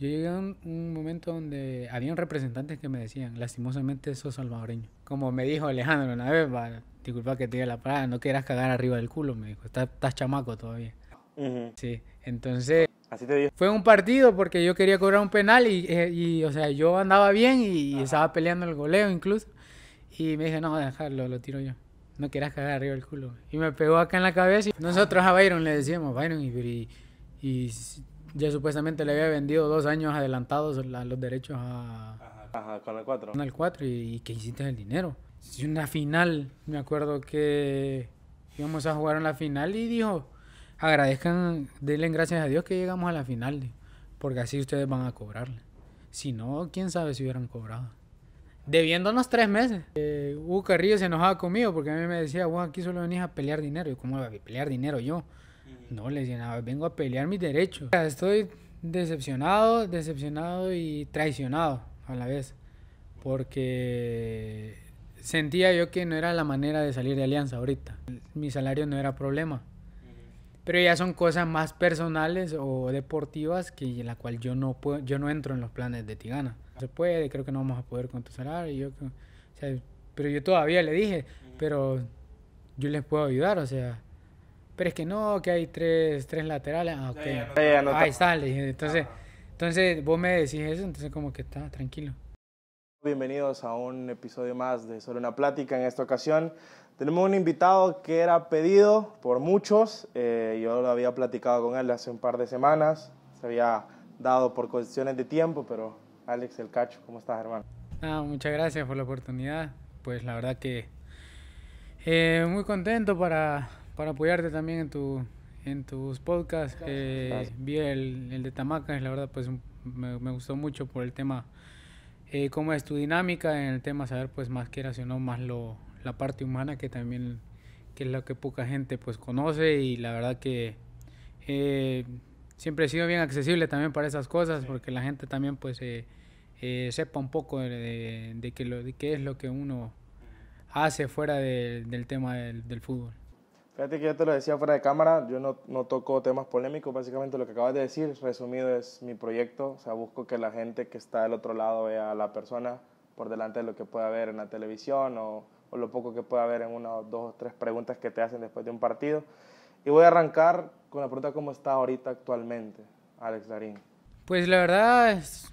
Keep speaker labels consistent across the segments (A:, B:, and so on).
A: Yo llegué a un, momento donde había un que me decían, lastimosamente sos salvadoreño. Como me dijo Alejandro una vez, disculpa que te diga la palabra, no quieras cagar arriba del culo, me dijo, estás, chamaco todavía. Sí, entonces... Así te Fue un partido porque yo quería cobrar un penal y, eh, o sea, yo andaba bien y, estaba peleando el goleo incluso. Y me dije, no, dejarlo, lo tiro yo. No quieras cagar arriba del culo. Y me pegó acá en la cabeza y nosotros a Byron le decíamos, Byron, y ya supuestamente le había vendido dos años adelantados los derechos a...
B: ¿A con el 4. Con
A: el 4 y, que hiciste el dinero. Si una final, me acuerdo que íbamos a jugar en la final y dijo, agradezcan, denle gracias a Dios que llegamos a la final, porque así ustedes van a cobrarle. Si no, quién sabe si hubieran cobrado. Debiéndonos tres meses. Eh, Carrillo se enojaba conmigo porque a mí me decía, vos aquí solo venís a pelear dinero. Y voy a pelear dinero yo. No, le dije nada, vengo a pelear mis derechos. Estoy decepcionado, decepcionado y traicionado a la vez, porque sentía yo que no era la manera de salir de Alianza ahorita. Mi salario no era problema. Pero ya son cosas más personales o deportivas que en la cual yo no puedo, yo no entro en los planes de Tigana. No se puede, creo que no vamos a poder con tu salario. pero yo todavía le dije, pero yo les puedo ayudar, o sea, pero es que no, que hay tres, tres laterales. Ah, ok. Ahí sale Entonces, entonces vos me decís eso, entonces como que está tranquilo.
B: Bienvenidos a un episodio más de Sobre una Plática. En esta ocasión tenemos un invitado que era pedido por muchos. Eh, yo lo había platicado con él hace un par de semanas. Se había dado por cuestiones de tiempo, pero Alex El Cacho, ¿cómo estás, hermano?
A: Ah, muchas gracias por la oportunidad. Pues la verdad que eh, muy contento para para apoyarte también en, tu, en tus podcasts. Eh, vi el, el de Tamacas, la verdad, pues me, gustó mucho por el tema, eh, cómo es tu dinámica en el tema, saber pues más que o no, más lo, la parte humana que también que es lo que poca gente pues conoce y la verdad que eh, siempre he sido bien accesible también para esas cosas porque la gente también pues eh, sepa un poco de, que lo, de qué es lo que uno hace fuera del tema del, del fútbol.
B: Fíjate que yo te lo decía fuera de cámara, yo no, no toco temas polémicos, básicamente lo que acabas de decir, resumido, es mi proyecto, o sea, busco que la gente que está del otro lado vea a la persona por delante de lo que pueda ver en la televisión o, o lo poco que pueda ver en una, dos o tres preguntas que te hacen después de un partido. Y voy a arrancar con la pregunta cómo está ahorita actualmente, Alex Darín.
A: Pues la verdad, es,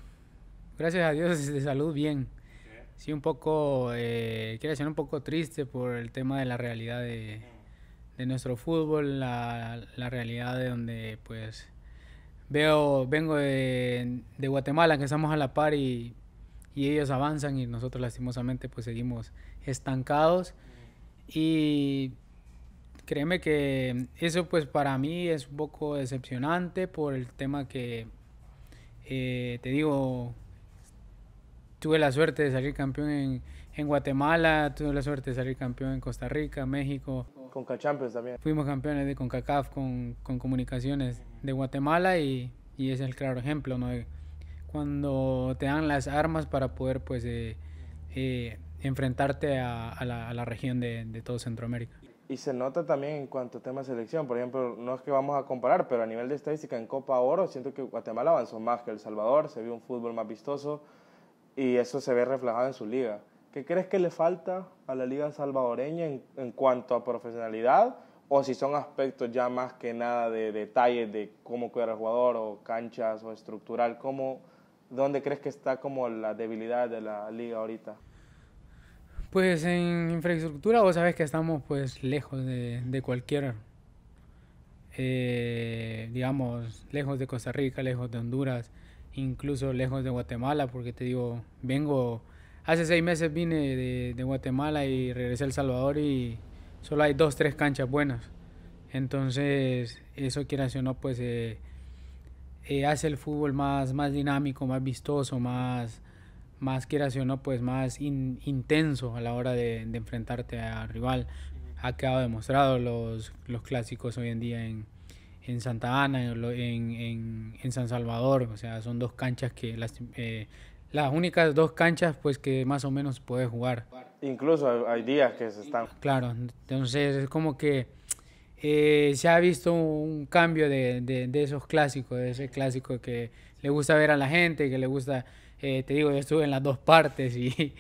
A: gracias a Dios, de salud bien. Sí, un poco, eh, quiero decir, un poco triste por el tema de la realidad de de nuestro fútbol, la, realidad de donde pues veo, vengo de, Guatemala, que estamos a la par y, ellos avanzan y nosotros lastimosamente pues seguimos estancados. Y créeme que eso pues para mí es un poco decepcionante por el tema que eh, te digo tuve la suerte de salir campeón en, en Guatemala tuve la suerte de salir campeón en Costa Rica México
B: con Champions también. Fuimos
A: campeones de CONCACAF con, con comunicaciones de Guatemala y, y, es el claro ejemplo, ¿no? Cuando te dan las armas para poder, pues, eh, eh, enfrentarte a, la, a, la, región de, de todo Centroamérica.
B: Y se nota también en cuanto a tema de selección, por ejemplo, no es que vamos a comparar, pero a nivel de estadística en Copa Oro siento que Guatemala avanzó más que El Salvador, se vio un fútbol más vistoso y eso se ve reflejado en su liga. ¿Qué crees que le falta a la Liga Salvadoreña en, cuanto a profesionalidad? O si son aspectos ya más que nada de detalles de cómo cuidar al jugador, o canchas, o estructural, ¿cómo, ¿dónde crees que está como la debilidad de la liga ahorita?
A: Pues en infraestructura vos sabés que estamos pues lejos de, de cualquier, eh, digamos, lejos de Costa Rica, lejos de Honduras, incluso lejos de Guatemala, porque te digo, vengo hace seis meses vine de, Guatemala y regresé a El Salvador y solo hay dos, tres canchas buenas. Entonces, eso que pues eh, eh, hace el fútbol más, más dinámico, más vistoso, más, más que no, pues más intenso a la hora de, enfrentarte al rival. Ha quedado demostrado los, los clásicos hoy en día en, Santa Ana, en, en, San Salvador. O sea, son dos canchas que las, eh, las únicas dos canchas pues que más o menos puedes jugar.
B: Incluso hay días que se están...
A: Claro, entonces es como que eh, se ha visto un cambio de, esos clásicos, de ese clásico que le gusta ver a la gente, que le gusta, eh, te digo, yo estuve en las dos partes y,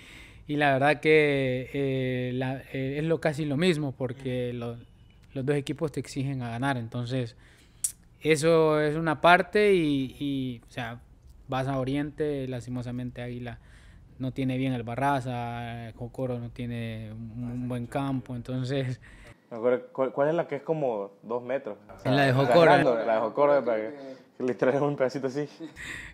A: la verdad que eh, es lo casi lo mismo porque los dos equipos te exigen a ganar, entonces eso es una parte y, y Vas a Oriente, lastimosamente Águila no tiene bien el Barraza, Jocoro no tiene un, buen campo, entonces...
B: ¿Cuál, es la que es como dos metros? ¿eh? la de Jocoro. la de Jocoro, para que un pedacito así.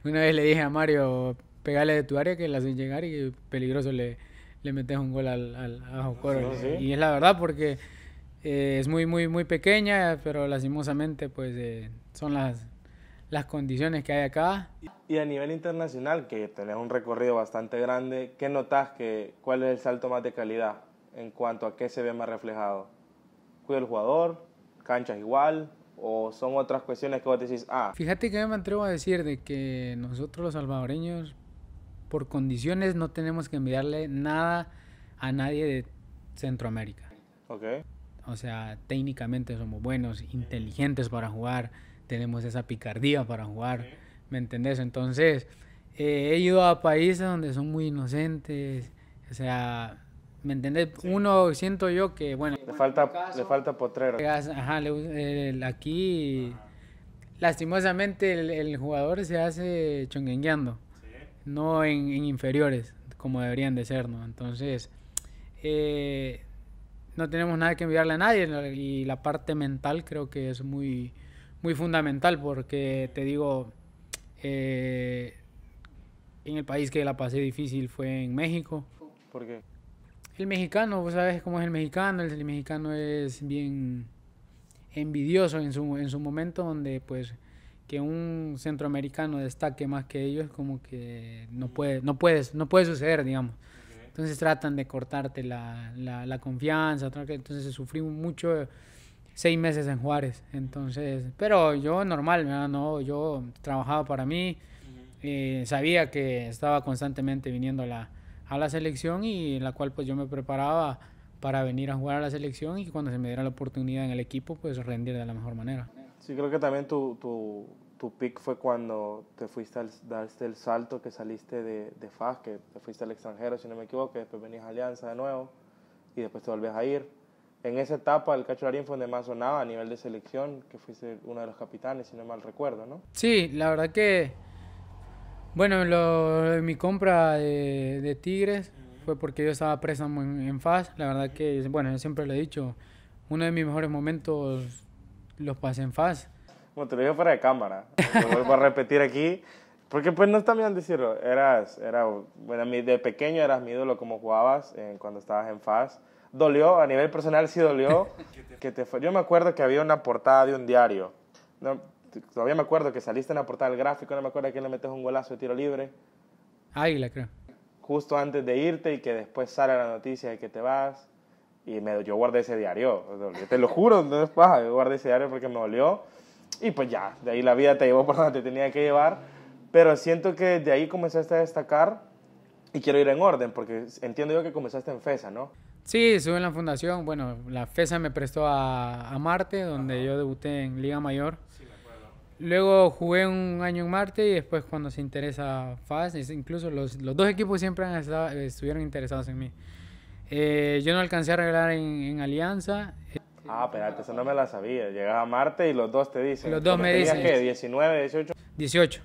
A: Una vez le dije a Mario, pegale de tu área que la hacen llegar y peligroso le, le metes un gol al, al a Jocoro. Y es la verdad porque eh, es muy, muy, muy pequeña, pero lastimosamente pues eh, son las las condiciones que hay acá.
B: Y a nivel internacional, que tenés un recorrido bastante grande, ¿qué notas que cuál es el salto más de calidad en cuanto a qué se ve más reflejado? ¿Cuida el jugador? ¿Canchas igual? ¿O son otras cuestiones que vos decís, ah?
A: Fíjate que me atrevo a decir de que nosotros los salvadoreños, por condiciones, no tenemos que enviarle nada a nadie de Centroamérica. Ok. O sea, técnicamente somos buenos, inteligentes para jugar tenemos esa picardía para jugar, ¿me entendés? Entonces, eh, he ido a países donde son muy inocentes, o sea, ¿me entendés? Uno siento yo que, bueno... Le falta, le falta potrero. Ajá, aquí... Lastimosamente el, jugador se hace chonguengueando, no en, inferiores, como deberían de ser, ¿no? Entonces, eh, no tenemos nada que enviarle a nadie y la parte mental creo que es muy, muy fundamental porque te digo, eh, en el país que la pasé difícil fue en México. ¿Por qué? El mexicano, vos sabes cómo es el mexicano, el, mexicano es bien envidioso en su, momento donde pues que un centroamericano destaque más que ellos como que no puede, no puedes, no puede suceder, digamos. Entonces tratan de cortarte la, la, la confianza, entonces sufrimos mucho seis meses en Juárez. Entonces, pero yo normal, ¿no? yo trabajaba para mí, eh, sabía que estaba constantemente viniendo a la, a la selección y en la cual pues yo me preparaba para venir a jugar a la selección y cuando se me diera la oportunidad en el equipo, pues rendir de la mejor manera.
B: Sí, creo que también tu, tu, tu pick fue cuando te fuiste al daste el salto que saliste de, de FAS, que te fuiste al extranjero, si no me equivoco, después venías a Alianza de nuevo y después te volvías a ir. En esa etapa el Cacho Larín fue donde más sonaba a nivel de selección, que fuiste uno de los capitanes, si no mal recuerdo, ¿no?
A: Sí, la verdad que, bueno, mi compra de, Tigres fue porque yo estaba preso en, FAS, la verdad que, bueno, yo siempre lo he dicho, uno de mis mejores momentos los pasé en FAS.
B: Bueno, te lo digo fuera de cámara, lo vuelvo a repetir aquí, porque pues no está bien decirlo, eras, era, bueno, de pequeño eras mi ídolo como jugabas eh, cuando estabas en FAS dolió, a nivel personal sí dolió. que Yo me acuerdo que había una portada de un diario. No, todavía me acuerdo que saliste en la portada del gráfico, no me acuerdo quién le metes un golazo de tiro libre. la creo. Justo antes de irte y que después sale la noticia de que te vas. Y me, yo guardé ese diario. Te lo juro, no es paja. Yo guardé ese diario porque me dolió. Y pues ya, de ahí la vida te llevó por donde te tenía que llevar. Pero
A: siento que de ahí comenzaste a destacar.
B: Y quiero ir en orden, porque entiendo yo que comenzaste en FESA, ¿no?
A: Sí, estuve en la fundación. Bueno, la FESA me prestó a, a Marte, donde yo debuté en Liga Mayor. Sí, acuerdo. Luego jugué un año en Marte y después cuando se interesa FAS, incluso los, los dos equipos siempre han estado, estuvieron interesados en mí. Eh, yo no alcancé a regalar en, Alianza.
B: Ah, pero eso no me la sabía. Llegas a Marte y los dos te dicen. Los dos me dicen. ¿Qué? ¿19, 18?
A: 18.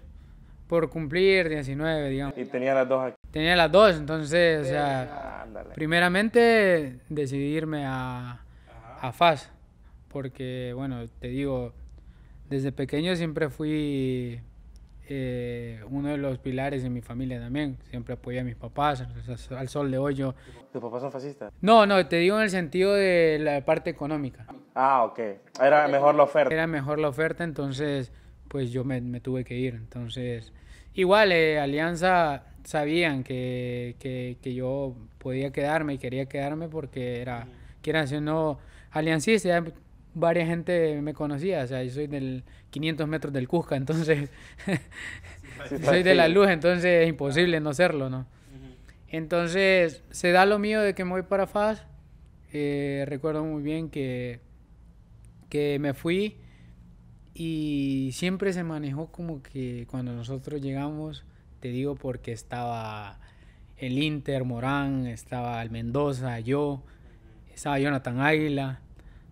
A: Por cumplir 19, digamos. Y tenía las dos tenía las dos, entonces, o sea, primeramente decidirme a, a FAS, porque, bueno, te digo, desde pequeño siempre fui eh, uno de los pilares de mi familia también. Siempre apoyé a mis papás, al sol de hoy yo. ¿Tus papás son fascistas? No, no, te digo en el sentido de la parte económica.
B: Ah, ok. Era mejor
A: la oferta. Era mejor la oferta, entonces, pues yo me, tuve que ir. Entonces, igual, eh, Alianza sabían que, yo podía quedarme y quería quedarme porque era, quieran si no, aliancista, varias gente me conocía, o sea, yo soy del 500 metros del Cusca, entonces soy de la luz, entonces es imposible no serlo, ¿no? Entonces se da lo mío de que me voy para FAS, eh, recuerdo muy bien que, que me fui y siempre se manejó como que cuando nosotros llegamos te digo porque estaba el Inter, Morán, estaba el Mendoza, yo, estaba Jonathan Águila.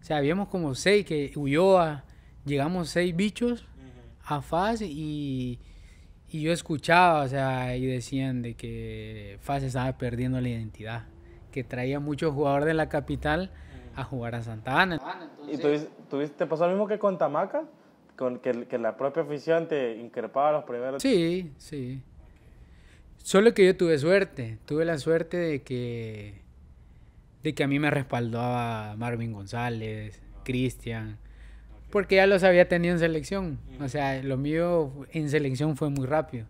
A: O sea, habíamos como seis que a llegamos seis bichos a Faz y, yo escuchaba, o sea, y decían de que Faz estaba perdiendo la identidad, que traía muchos jugadores de la capital a jugar a Santa Ana.
B: ¿Y tuviste, te pasó lo mismo que con Tamaca? Con, que, que la propia afición te increpaba los primeros. Sí,
A: sí. Solo que yo tuve suerte, tuve la suerte de que, de que a mí me respaldaba Marvin González, Cristian, porque ya los había tenido en selección. O sea, lo mío en selección fue muy rápido.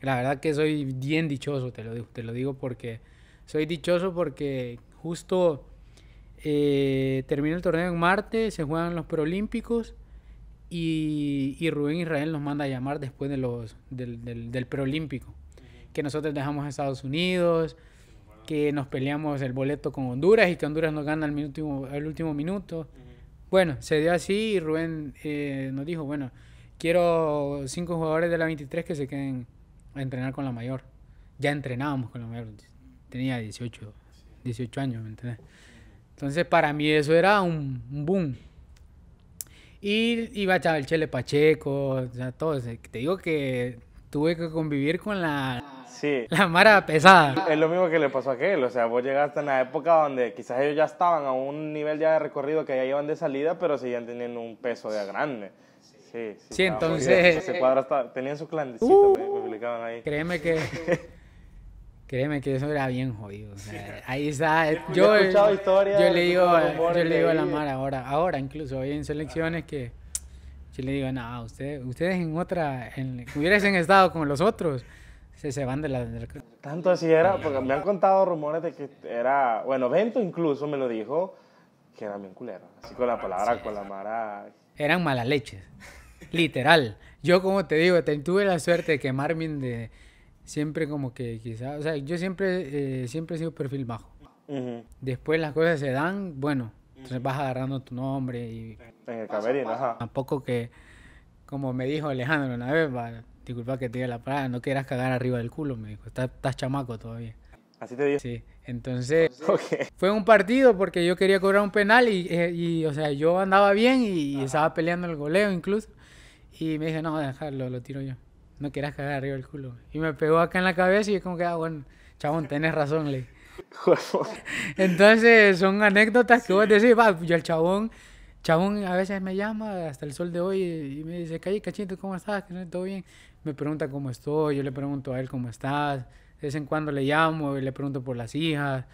A: La verdad que soy bien dichoso, te lo digo, te lo digo porque soy dichoso porque justo Terminó eh, termina el torneo en Marte, se juegan los preolímpicos y, Rubén Israel nos manda a llamar después de los, del, del, del preolímpico que nosotros dejamos a Estados Unidos, que nos peleamos el boleto con Honduras y que Honduras nos gana al, último, al último minuto. Bueno, se dio así y Rubén eh, nos dijo, bueno, quiero cinco jugadores de la 23 que se queden a entrenar con la mayor. Ya entrenábamos con la mayor, tenía 18, 18 años, ¿me entiendes? Entonces para mí eso era un, boom. Y iba Chele Pacheco, o sea, todo. Te digo que tuve que convivir con la Sí. La mara pesada.
B: Es lo mismo que le pasó a aquel, o sea, vos llegaste en una época donde quizás ellos ya estaban a un nivel ya de recorrido que ya iban de salida, pero seguían teniendo un peso de grande. Sí, sí. sí entonces... tenían su clandestino, uh, ahí.
A: Créeme que... Créeme que eso era bien jodido. Ahí está. Yo, le digo, yo le digo a la Mara ahora, ahora incluso hoy en selecciones que yo le digo, no, ustedes, ustedes en otra, en, hubiesen estado como los otros, se van de la... Tanto así era, porque
B: me han contado rumores de que era... Bueno, Bento incluso me lo dijo, que era bien culero. Así con la palabra, con la mara...
A: Eran malas leches, Literal. Yo, como te digo, tuve la suerte de que Marvin de... Siempre como que quizás... O sea, yo siempre, eh, siempre he sido perfil bajo. Después las cosas se dan, bueno, entonces vas agarrando tu nombre y... En el ajá. Tampoco que, como me dijo Alejandro una vez, va, disculpa que te diga la parada, no quieras cagar arriba del culo, me dijo, estás, chamaco todavía. Así te digo. Sí, entonces fue un partido porque yo quería cobrar un penal y, eh, o sea, yo andaba bien y, estaba peleando el goleo incluso. Y me dije, no, dejarlo, lo tiro yo. No quieras cagar arriba del culo. Y me pegó acá en la cabeza y es como que, ah, bueno, chabón, tenés razón, le Entonces son anécdotas que vos decís, va, yo el chabón... Chabón a veces me llama hasta el sol de hoy y me dice, Calle, cachito, ¿cómo estás? ¿Todo bien? me pregunta cómo estoy, yo le pregunto a él cómo estás, de vez en cuando le llamo y le pregunto por las hijas,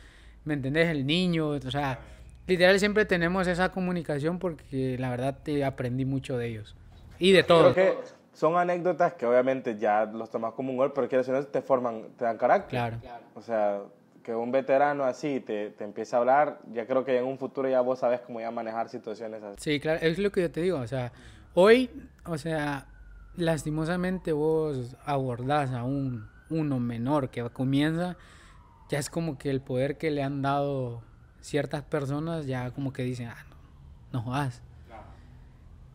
A: ¿me entendés? El niño, o sea, literal siempre tenemos esa comunicación porque la verdad te aprendí mucho de ellos y de todo que
B: son anécdotas que obviamente ya los tomas como un gol, pero quiero decir, te forman, te dan carácter. Claro. O sea, que un veterano así te, te empieza a hablar, ya creo que en un futuro ya vos sabes cómo ya manejar situaciones así.
A: Sí, claro, es lo que yo te digo, o sea, hoy, o sea, lastimosamente vos abordás a un uno menor que comienza, ya es como que el poder que le han dado ciertas personas ya como que dicen, ah, no, no jodas.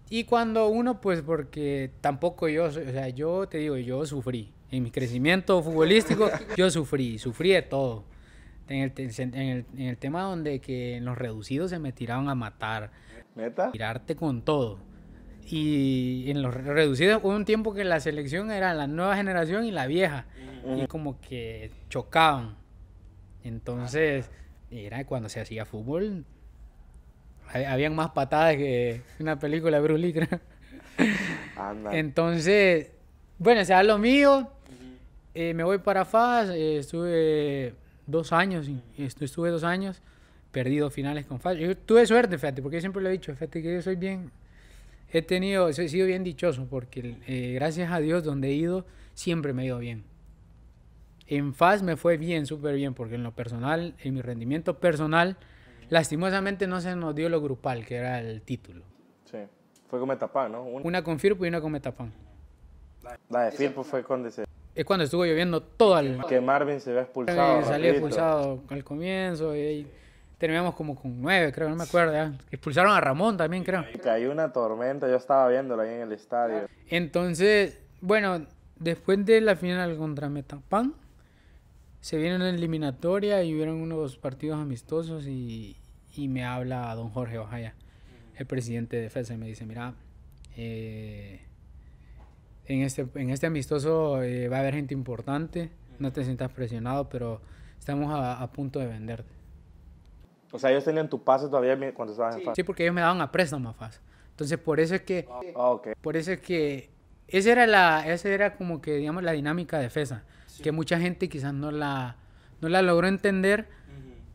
A: Y cuando uno, pues porque tampoco yo, o sea, yo te digo, yo sufrí. En mi crecimiento futbolístico, yo sufrí, sufrí de todo. En el, en, el, tema donde que los reducidos se me tiraban a matar. Tirarte con todo y en los reducidos hubo un tiempo que la selección era la nueva generación y la vieja y como que chocaban entonces era cuando se hacía fútbol habían más patadas que una película de Bruce Lee entonces bueno se sea lo mío eh, me voy para FAS eh, estuve dos años estuve dos años perdido finales con FAS yo tuve suerte fíjate porque yo siempre lo he dicho fíjate que yo soy bien he tenido, he sido bien dichoso porque eh, gracias a Dios donde he ido siempre me ha ido bien. En FAS me fue bien, súper bien, porque en lo personal, en mi rendimiento personal, lastimosamente no se nos dio lo grupal, que era el título. Sí,
B: fue con Metapán, ¿no? Una,
A: con Firpo y una con Metapan.
B: La de Firpo fue con DC.
A: Es cuando estuvo lloviendo todo el...
B: Que Marvin se había expulsado. Eh, Salió expulsado
A: al comienzo y terminamos como con nueve, creo, no me acuerdo. Expulsaron a Ramón también, creo. Cayó una
B: tormenta, yo estaba viéndolo ahí en el estadio.
A: Entonces, bueno, después de la final contra Metapan, se viene la eliminatoria y hubieron unos partidos amistosos y, me habla don Jorge Ojaya el presidente de defensa y me dice, mira, eh, en, este, en este amistoso eh, va a haber gente importante, no te sientas presionado, pero estamos a punto de venderte.
B: O sea, ellos tenían tu pase todavía cuando estabas en FAS. Sí, porque
A: ellos me daban a préstamo a FAS. Entonces, por eso es que... Ah, okay. Por eso es que... Esa era, la, esa era como que, digamos, la dinámica de FESA. Que mucha gente quizás no la, no la logró entender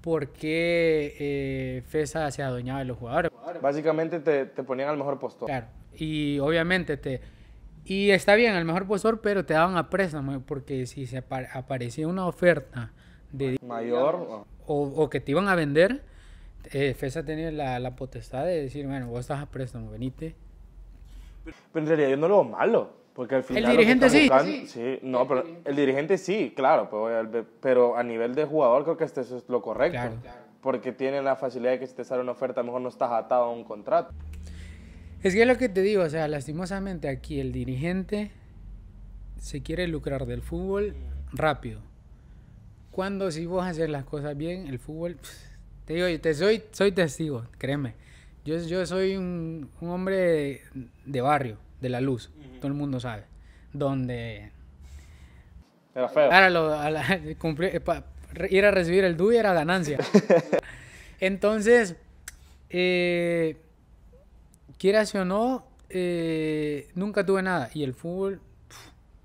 A: por qué eh, FESA se adueñaba de los jugadores.
B: Básicamente te, te ponían al mejor
A: postor. Claro. Y obviamente te... Y está bien, al mejor postor, pero te daban a préstamo, porque si se aparecía una oferta de... Mayor. o, o, que te iban a vender, eh, FESA tiene la, potestad de decir, bueno, vos estás a préstamo, venite.
B: Pero en realidad yo no lo veo malo, porque al final... El dirigente sí, sí, no, pero el dirigente sí, claro, pues, pero, a nivel de jugador creo que este es lo correcto. Porque tiene la facilidad de que si te sale una oferta, mejor no estás atado a un contrato.
A: Es que es lo que te digo, o sea, lastimosamente aquí el dirigente se quiere lucrar del fútbol rápido. Cuando si vos haces las cosas bien, el fútbol... Te digo, te soy, soy testigo, créeme. Yo, yo soy un, hombre de, barrio, de la luz, todo el mundo sabe. Donde. Era feo. Eh, ir a recibir el DUI era ganancia. Entonces, eh, quieras o no, eh, nunca tuve nada. Y el fútbol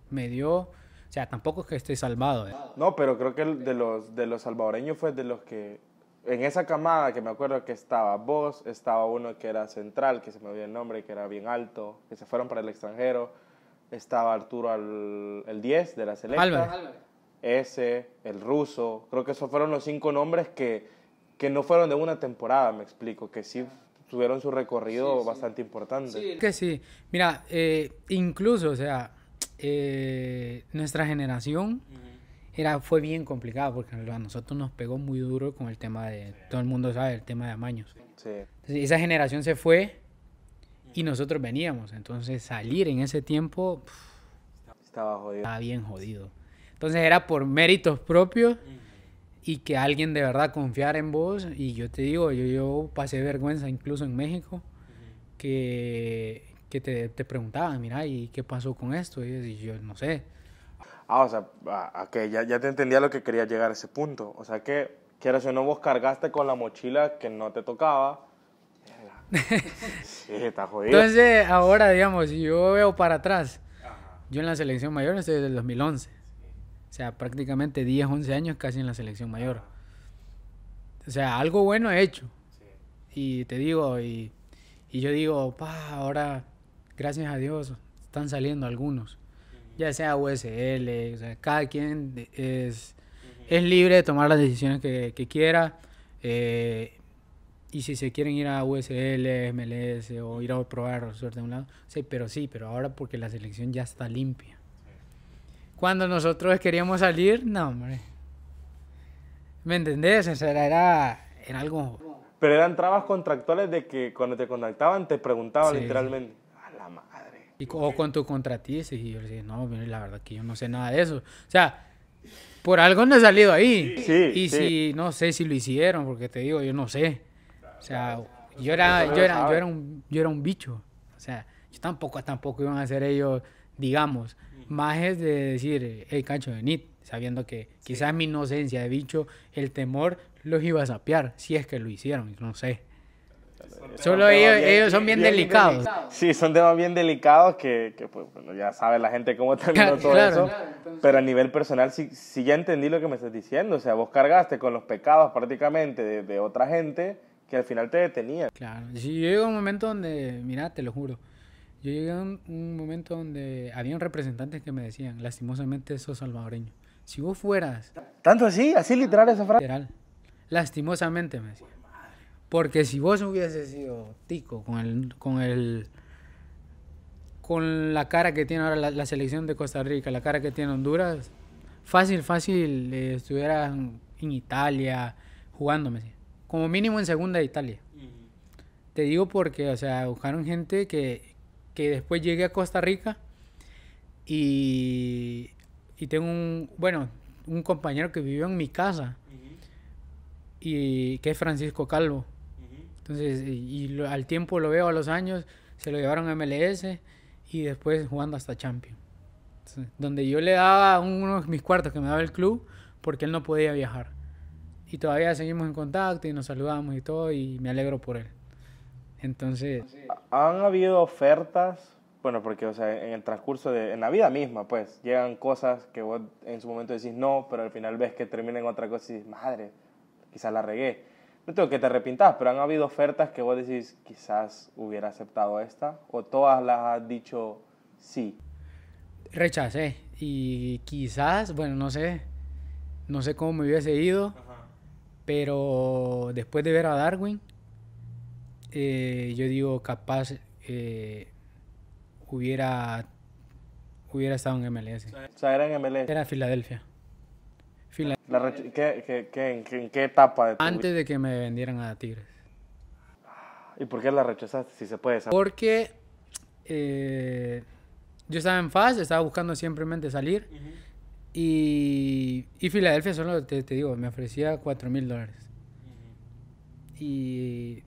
A: me dio. O sea, tampoco es que esté salvado.
B: No, pero creo que de los, de los salvadoreños fue de los que en esa camada que me acuerdo que estaba vos, estaba uno que era central, que se me olvidó el nombre, que era bien alto, que se fueron para el extranjero, estaba Arturo el 10 de la Selección. Álvarez. Ese, el ruso, creo que esos fueron los cinco nombres que, que no fueron de una temporada, me explico, que sí tuvieron su recorrido bastante importante. Sí. Que
A: sí, mira, eh, incluso, o sea, eh, nuestra generación era, fue bien complicado porque a nosotros nos pegó muy duro con el tema de, todo el mundo sabe, el tema de amaños. esa generación se fue y nosotros veníamos, entonces salir en ese tiempo estaba, bien jodido. Entonces era por méritos propios y que alguien de verdad confiara en vos. Y yo te digo, yo, yo pasé vergüenza incluso en México, que, te, te, preguntaban, mira, ¿y qué pasó con esto? Y yo, no sé.
B: Ah, o sea, ah, ya, te entendía lo que quería llegar a ese punto. O sea que, quieras o no, vos cargaste con la mochila que no te tocaba. Entonces,
A: ahora, digamos, yo veo para atrás, yo en la selección mayor estoy desde el 2011. O sea, prácticamente 10, 11 años casi en la selección mayor. O sea, algo bueno he hecho. Y te digo, y, y yo digo, pa, ahora, gracias a Dios, están saliendo algunos ya sea USL, o cada quien es, es libre de tomar las decisiones que, quiera. Eh, y si se quieren ir a USL, MLS o ir a probar suerte de un lado, sí, pero sí, pero ahora porque la selección ya está limpia. Cuando nosotros queríamos salir, no, hombre. ¿Me entendés? O era, en algo...
B: Pero eran trabas contractuales de que cuando te contactaban te preguntaban literalmente.
A: Y, O con tu contratista. Y yo le dije, no, la verdad que yo no sé nada de eso. O sea, por algo no he salido ahí. y si, no sé si lo hicieron, porque te digo, yo no sé. O sea, yo era, yo era, yo era, un, bicho. O sea, yo tampoco, tampoco iban a hacer ellos, digamos, más es de decir, hey, cancho, nit sabiendo que quizás mi inocencia de bicho, el temor, los iba a sapear, si es que lo hicieron, no sé. Solo ellos, son bien, delicados.
B: Sí, son temas bien delicados que, pues, ya sabe la gente cómo terminó todo eso. Pero a nivel personal sí, ya entendí lo que me estás diciendo. O sea, vos cargaste con los pecados prácticamente de, otra gente que al final te detenía Claro,
A: yo llegué a un momento donde, mira, te lo juro, yo llegué a un, momento donde había un representante que me decían, lastimosamente sos salvadoreño. Si vos fueras... ¿Tanto así? ¿Así literal esa frase? Literal. Lastimosamente me decía. Porque si vos hubieses sido tico con el, con la cara que tiene ahora la, selección de Costa Rica, la cara que tiene Honduras, fácil, fácil eh, estuviera en, Italia jugándome. Como mínimo en segunda de Italia. Te digo porque, o sea, buscaron gente que, después llegué a Costa Rica y, y tengo un, bueno, un compañero que vivió en mi casa y que es Francisco Calvo. Entonces, y, al tiempo lo veo a los años, se lo llevaron a MLS y después jugando hasta Champions. donde yo le daba uno de mis cuartos que me daba el club porque él no podía viajar. Y todavía seguimos en contacto y nos saludamos y todo y me alegro por él. Entonces... ¿Han habido
B: ofertas? Bueno, porque o sea, en el transcurso de... En la vida misma, pues, llegan cosas que vos en su momento decís no, pero al final ves que termina en otra cosa y dices, madre, quizás la regué no tengo que te arrepintas, pero han habido ofertas que vos decís, quizás hubiera aceptado esta, o todas las has dicho sí.
A: Rechacé, y quizás, bueno, no sé, no sé cómo me hubiese ido, pero después de ver a Darwin, eh, yo digo, capaz eh, hubiera, hubiera estado en MLS.
B: O sea, era en MLS.
A: Era Filadelfia en,
B: qué, etapa? Antes
A: de que me vendieran a Tigres.
B: ¿Y por qué la rechazaste? Si se puede saber. Porque
A: eh, yo estaba en fase, estaba buscando simplemente salir. y, y, Filadelfia, solo te, digo, me ofrecía 4 mil dólares. Y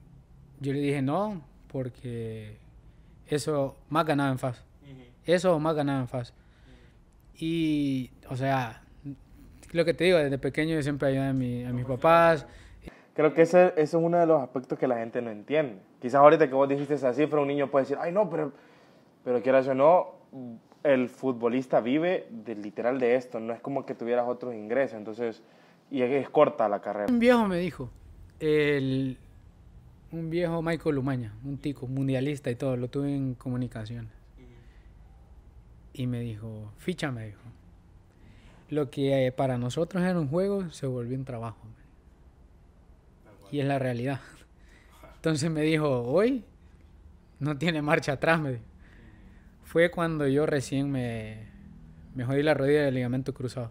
A: yo le dije no, porque eso más ganaba en fase. Eso más ganaba en fase. Y, o sea, lo que te digo, desde pequeño yo siempre ayudé a, mis papás.
B: Creo que ese, es uno de los aspectos que la gente no entiende. Quizás ahorita que vos dijiste esa cifra, un niño puede decir, ay no, pero, pero quieras o no, el futbolista vive del literal de esto, no es como que tuvieras otros ingresos, entonces, y es, corta la carrera. Un viejo
A: me dijo, el, un viejo Michael Lumaña, un tico, mundialista y todo, lo tuve en comunicaciones. Y me dijo, ficha, me dijo, lo que eh, para nosotros era un juego se volvió un trabajo. Y es la realidad. Entonces me dijo, hoy no tiene marcha atrás, me Fue cuando yo recién me, me jodí la rodilla del ligamento cruzado.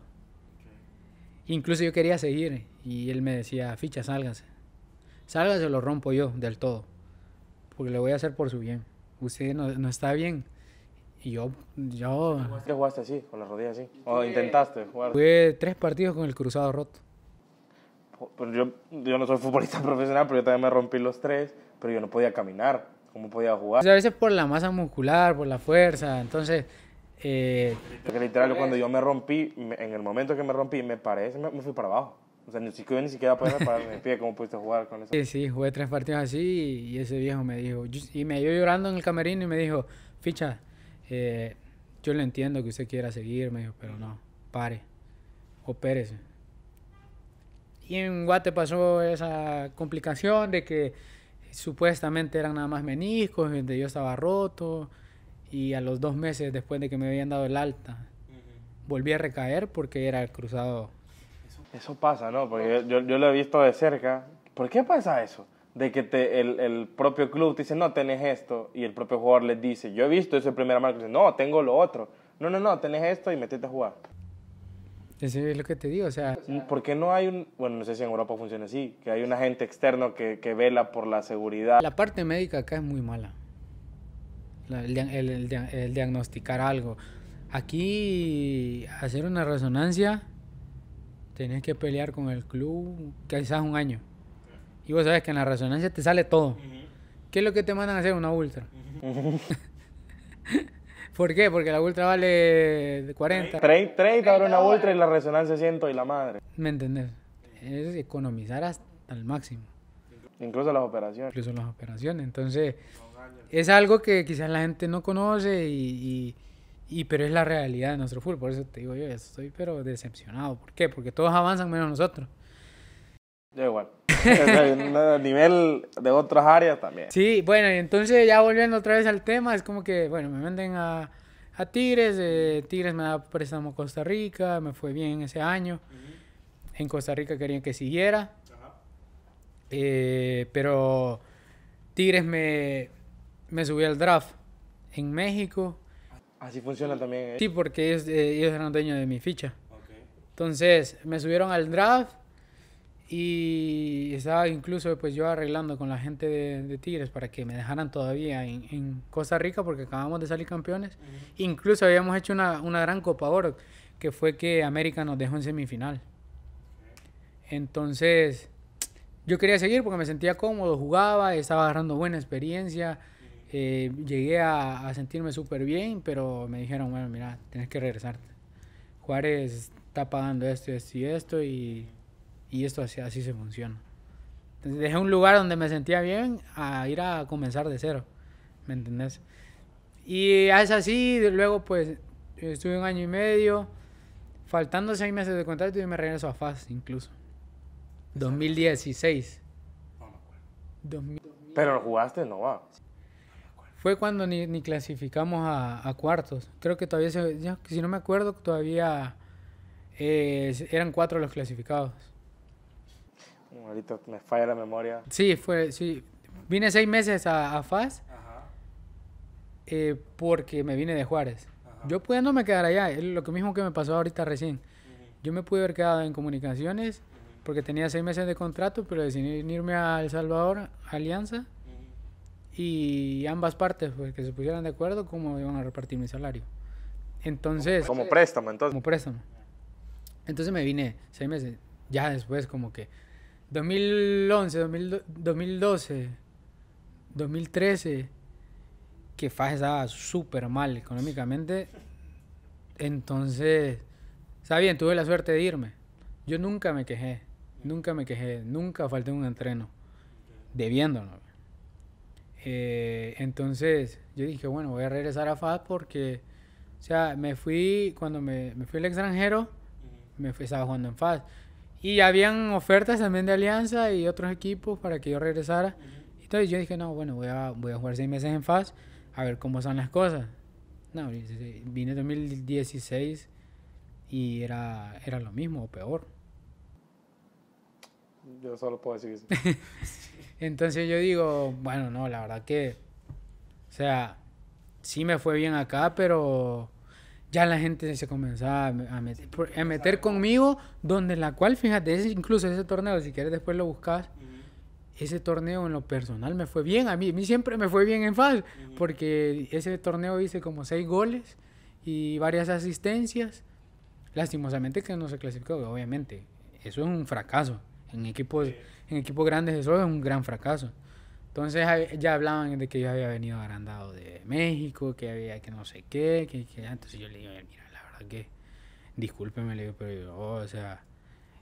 A: Incluso yo quería seguir y él me decía, ficha, sálgase. Sálgase, lo rompo yo del todo. Porque lo voy a hacer por su bien. Usted no está bien. Y yo, yo...
B: jugaste así, con las rodillas así? ¿O intentaste jugar?
A: Jugué tres partidos con el cruzado roto.
B: Pues yo, yo no soy futbolista profesional, pero yo también me rompí los tres, pero yo no podía caminar. ¿Cómo podía jugar? a
A: veces por la masa muscular, por la fuerza, entonces... Eh, Porque literal, cuando yo
B: me rompí, en el momento que me rompí, me paré, me, fui para abajo. O sea, ni siquiera, ni siquiera podía pararme de pie. ¿Cómo pudiste jugar con eso? Sí,
A: sí, jugué tres partidos así y ese viejo me dijo. Y me vio llorando en el camerino y me dijo: Ficha, eh, yo le entiendo que usted quiera seguirme, pero no, pare, opérese. Y en Guate pasó esa complicación de que supuestamente eran nada más meniscos, donde yo estaba roto, y a los dos meses después de que me habían dado el alta, volví a recaer porque era el cruzado.
B: Eso, pasa, ¿no? Porque yo lo he visto de cerca. ¿Por qué pasa eso? de que te, el, el, propio club te dice, no, tenés esto, y el propio jugador les dice, yo he visto eso en primera marca, dice, no, tengo lo otro, no, no, no, tenés esto y metete a jugar.
A: Eso es lo que te digo, o sea...
B: Mm, porque no hay un...? Bueno, no sé si en Europa funciona así, que hay un agente externo que, que vela por la seguridad.
A: La parte médica acá es muy mala. el, el, el diagnosticar algo. Aquí hacer una resonancia, tenés que pelear con el club quizás un año. Y vos sabes que en la resonancia te sale todo. ¿Qué es lo que te mandan a hacer? Una ultra. ¿Por qué? Porque la ultra vale 40. 30, 30 ahora una ultra y
B: la resonancia 100 y la madre.
A: ¿Me entendés? Es economizar hasta el máximo.
B: Incluso las operaciones. Incluso las
A: operaciones. Entonces, es algo que quizás la gente no conoce y, pero es la realidad de nuestro fútbol. Por eso te digo yo, estoy pero decepcionado. ¿Por qué? Porque todos avanzan menos nosotros
B: da igual. a nivel de otras áreas también.
A: Sí, bueno, y entonces ya volviendo otra vez al tema, es como que, bueno, me venden a, Tigres, eh, Tigres me da préstamo Costa Rica, me fue bien ese año. En Costa Rica querían que siguiera. Eh, pero Tigres me, me subió al draft en México. Así funciona también. ¿eh? Sí, porque ellos, eran dueños de mi ficha. Entonces me subieron al draft y estaba incluso pues yo arreglando con la gente de, Tigres para que me dejaran todavía en, Costa Rica porque acabamos de salir campeones. Incluso habíamos hecho una, gran Copa Oro, que fue que América nos dejó en semifinal. Entonces, yo quería seguir porque me sentía cómodo, jugaba, estaba agarrando buena experiencia. Eh, llegué a, sentirme súper bien, pero me dijeron, bueno, mira, tienes que regresarte. Juárez está pagando esto, esto y esto y y esto así, se funciona. dejé un lugar donde me sentía bien a ir a comenzar de cero. ¿Me entendés? Y es así, luego pues estuve un año y medio, faltando seis meses de contrato y me regreso a FAS incluso. 2016. No me acuerdo.
B: Pero jugaste, no va.
A: Fue cuando ni, clasificamos a, cuartos. Creo que todavía, si no me acuerdo, todavía eh, eran cuatro los clasificados.
B: Ahorita me falla la memoria.
A: Sí, fue, sí. Vine seis meses a, a FAS eh, porque me vine de Juárez. Yo Ajá. no me quedar allá, es lo mismo que me pasó ahorita recién. Yo me pude haber quedado en comunicaciones porque tenía seis meses de contrato, pero decidí irme a El Salvador, Alianza, y ambas partes, pues, que se pusieran de acuerdo cómo iban a repartir mi salario. Entonces... como préstamo, entonces. Como préstamo. Entonces me vine seis meses. Ya después como que 2011, 2012, 2013, que FAS estaba súper mal económicamente. Entonces, está bien, tuve la suerte de irme. Yo nunca me quejé, nunca me quejé, nunca falté un entreno, Debiéndolo. Eh, entonces, yo dije, bueno, voy a regresar a FAS porque, o sea, me fui, cuando me, fui al extranjero, me estaba jugando en FAS y habían ofertas también de Alianza y otros equipos para que yo regresara. Entonces yo dije, no, bueno, voy a, jugar seis meses en FAS, a ver cómo son las cosas. No, vine en 2016 y era, era lo mismo o peor.
B: Yo solo puedo decir eso.
A: Entonces yo digo, bueno, no, la verdad que, o sea, sí me fue bien acá, pero ya la gente se comenzaba a meter, conmigo, donde la cual, fíjate, incluso ese torneo, si quieres después lo buscas, ese torneo en lo personal me fue bien, a mí, siempre me fue bien en FAL, porque ese torneo hice como seis goles y varias asistencias, lastimosamente que no se clasificó, obviamente, eso es un fracaso, en equipos, en equipos grandes eso es un gran fracaso. Entonces ya hablaban de que yo había venido agrandado de México, que había que no sé qué, que, que ah, entonces yo le digo, mira, la verdad que discúlpeme, pero yo, oh, o sea,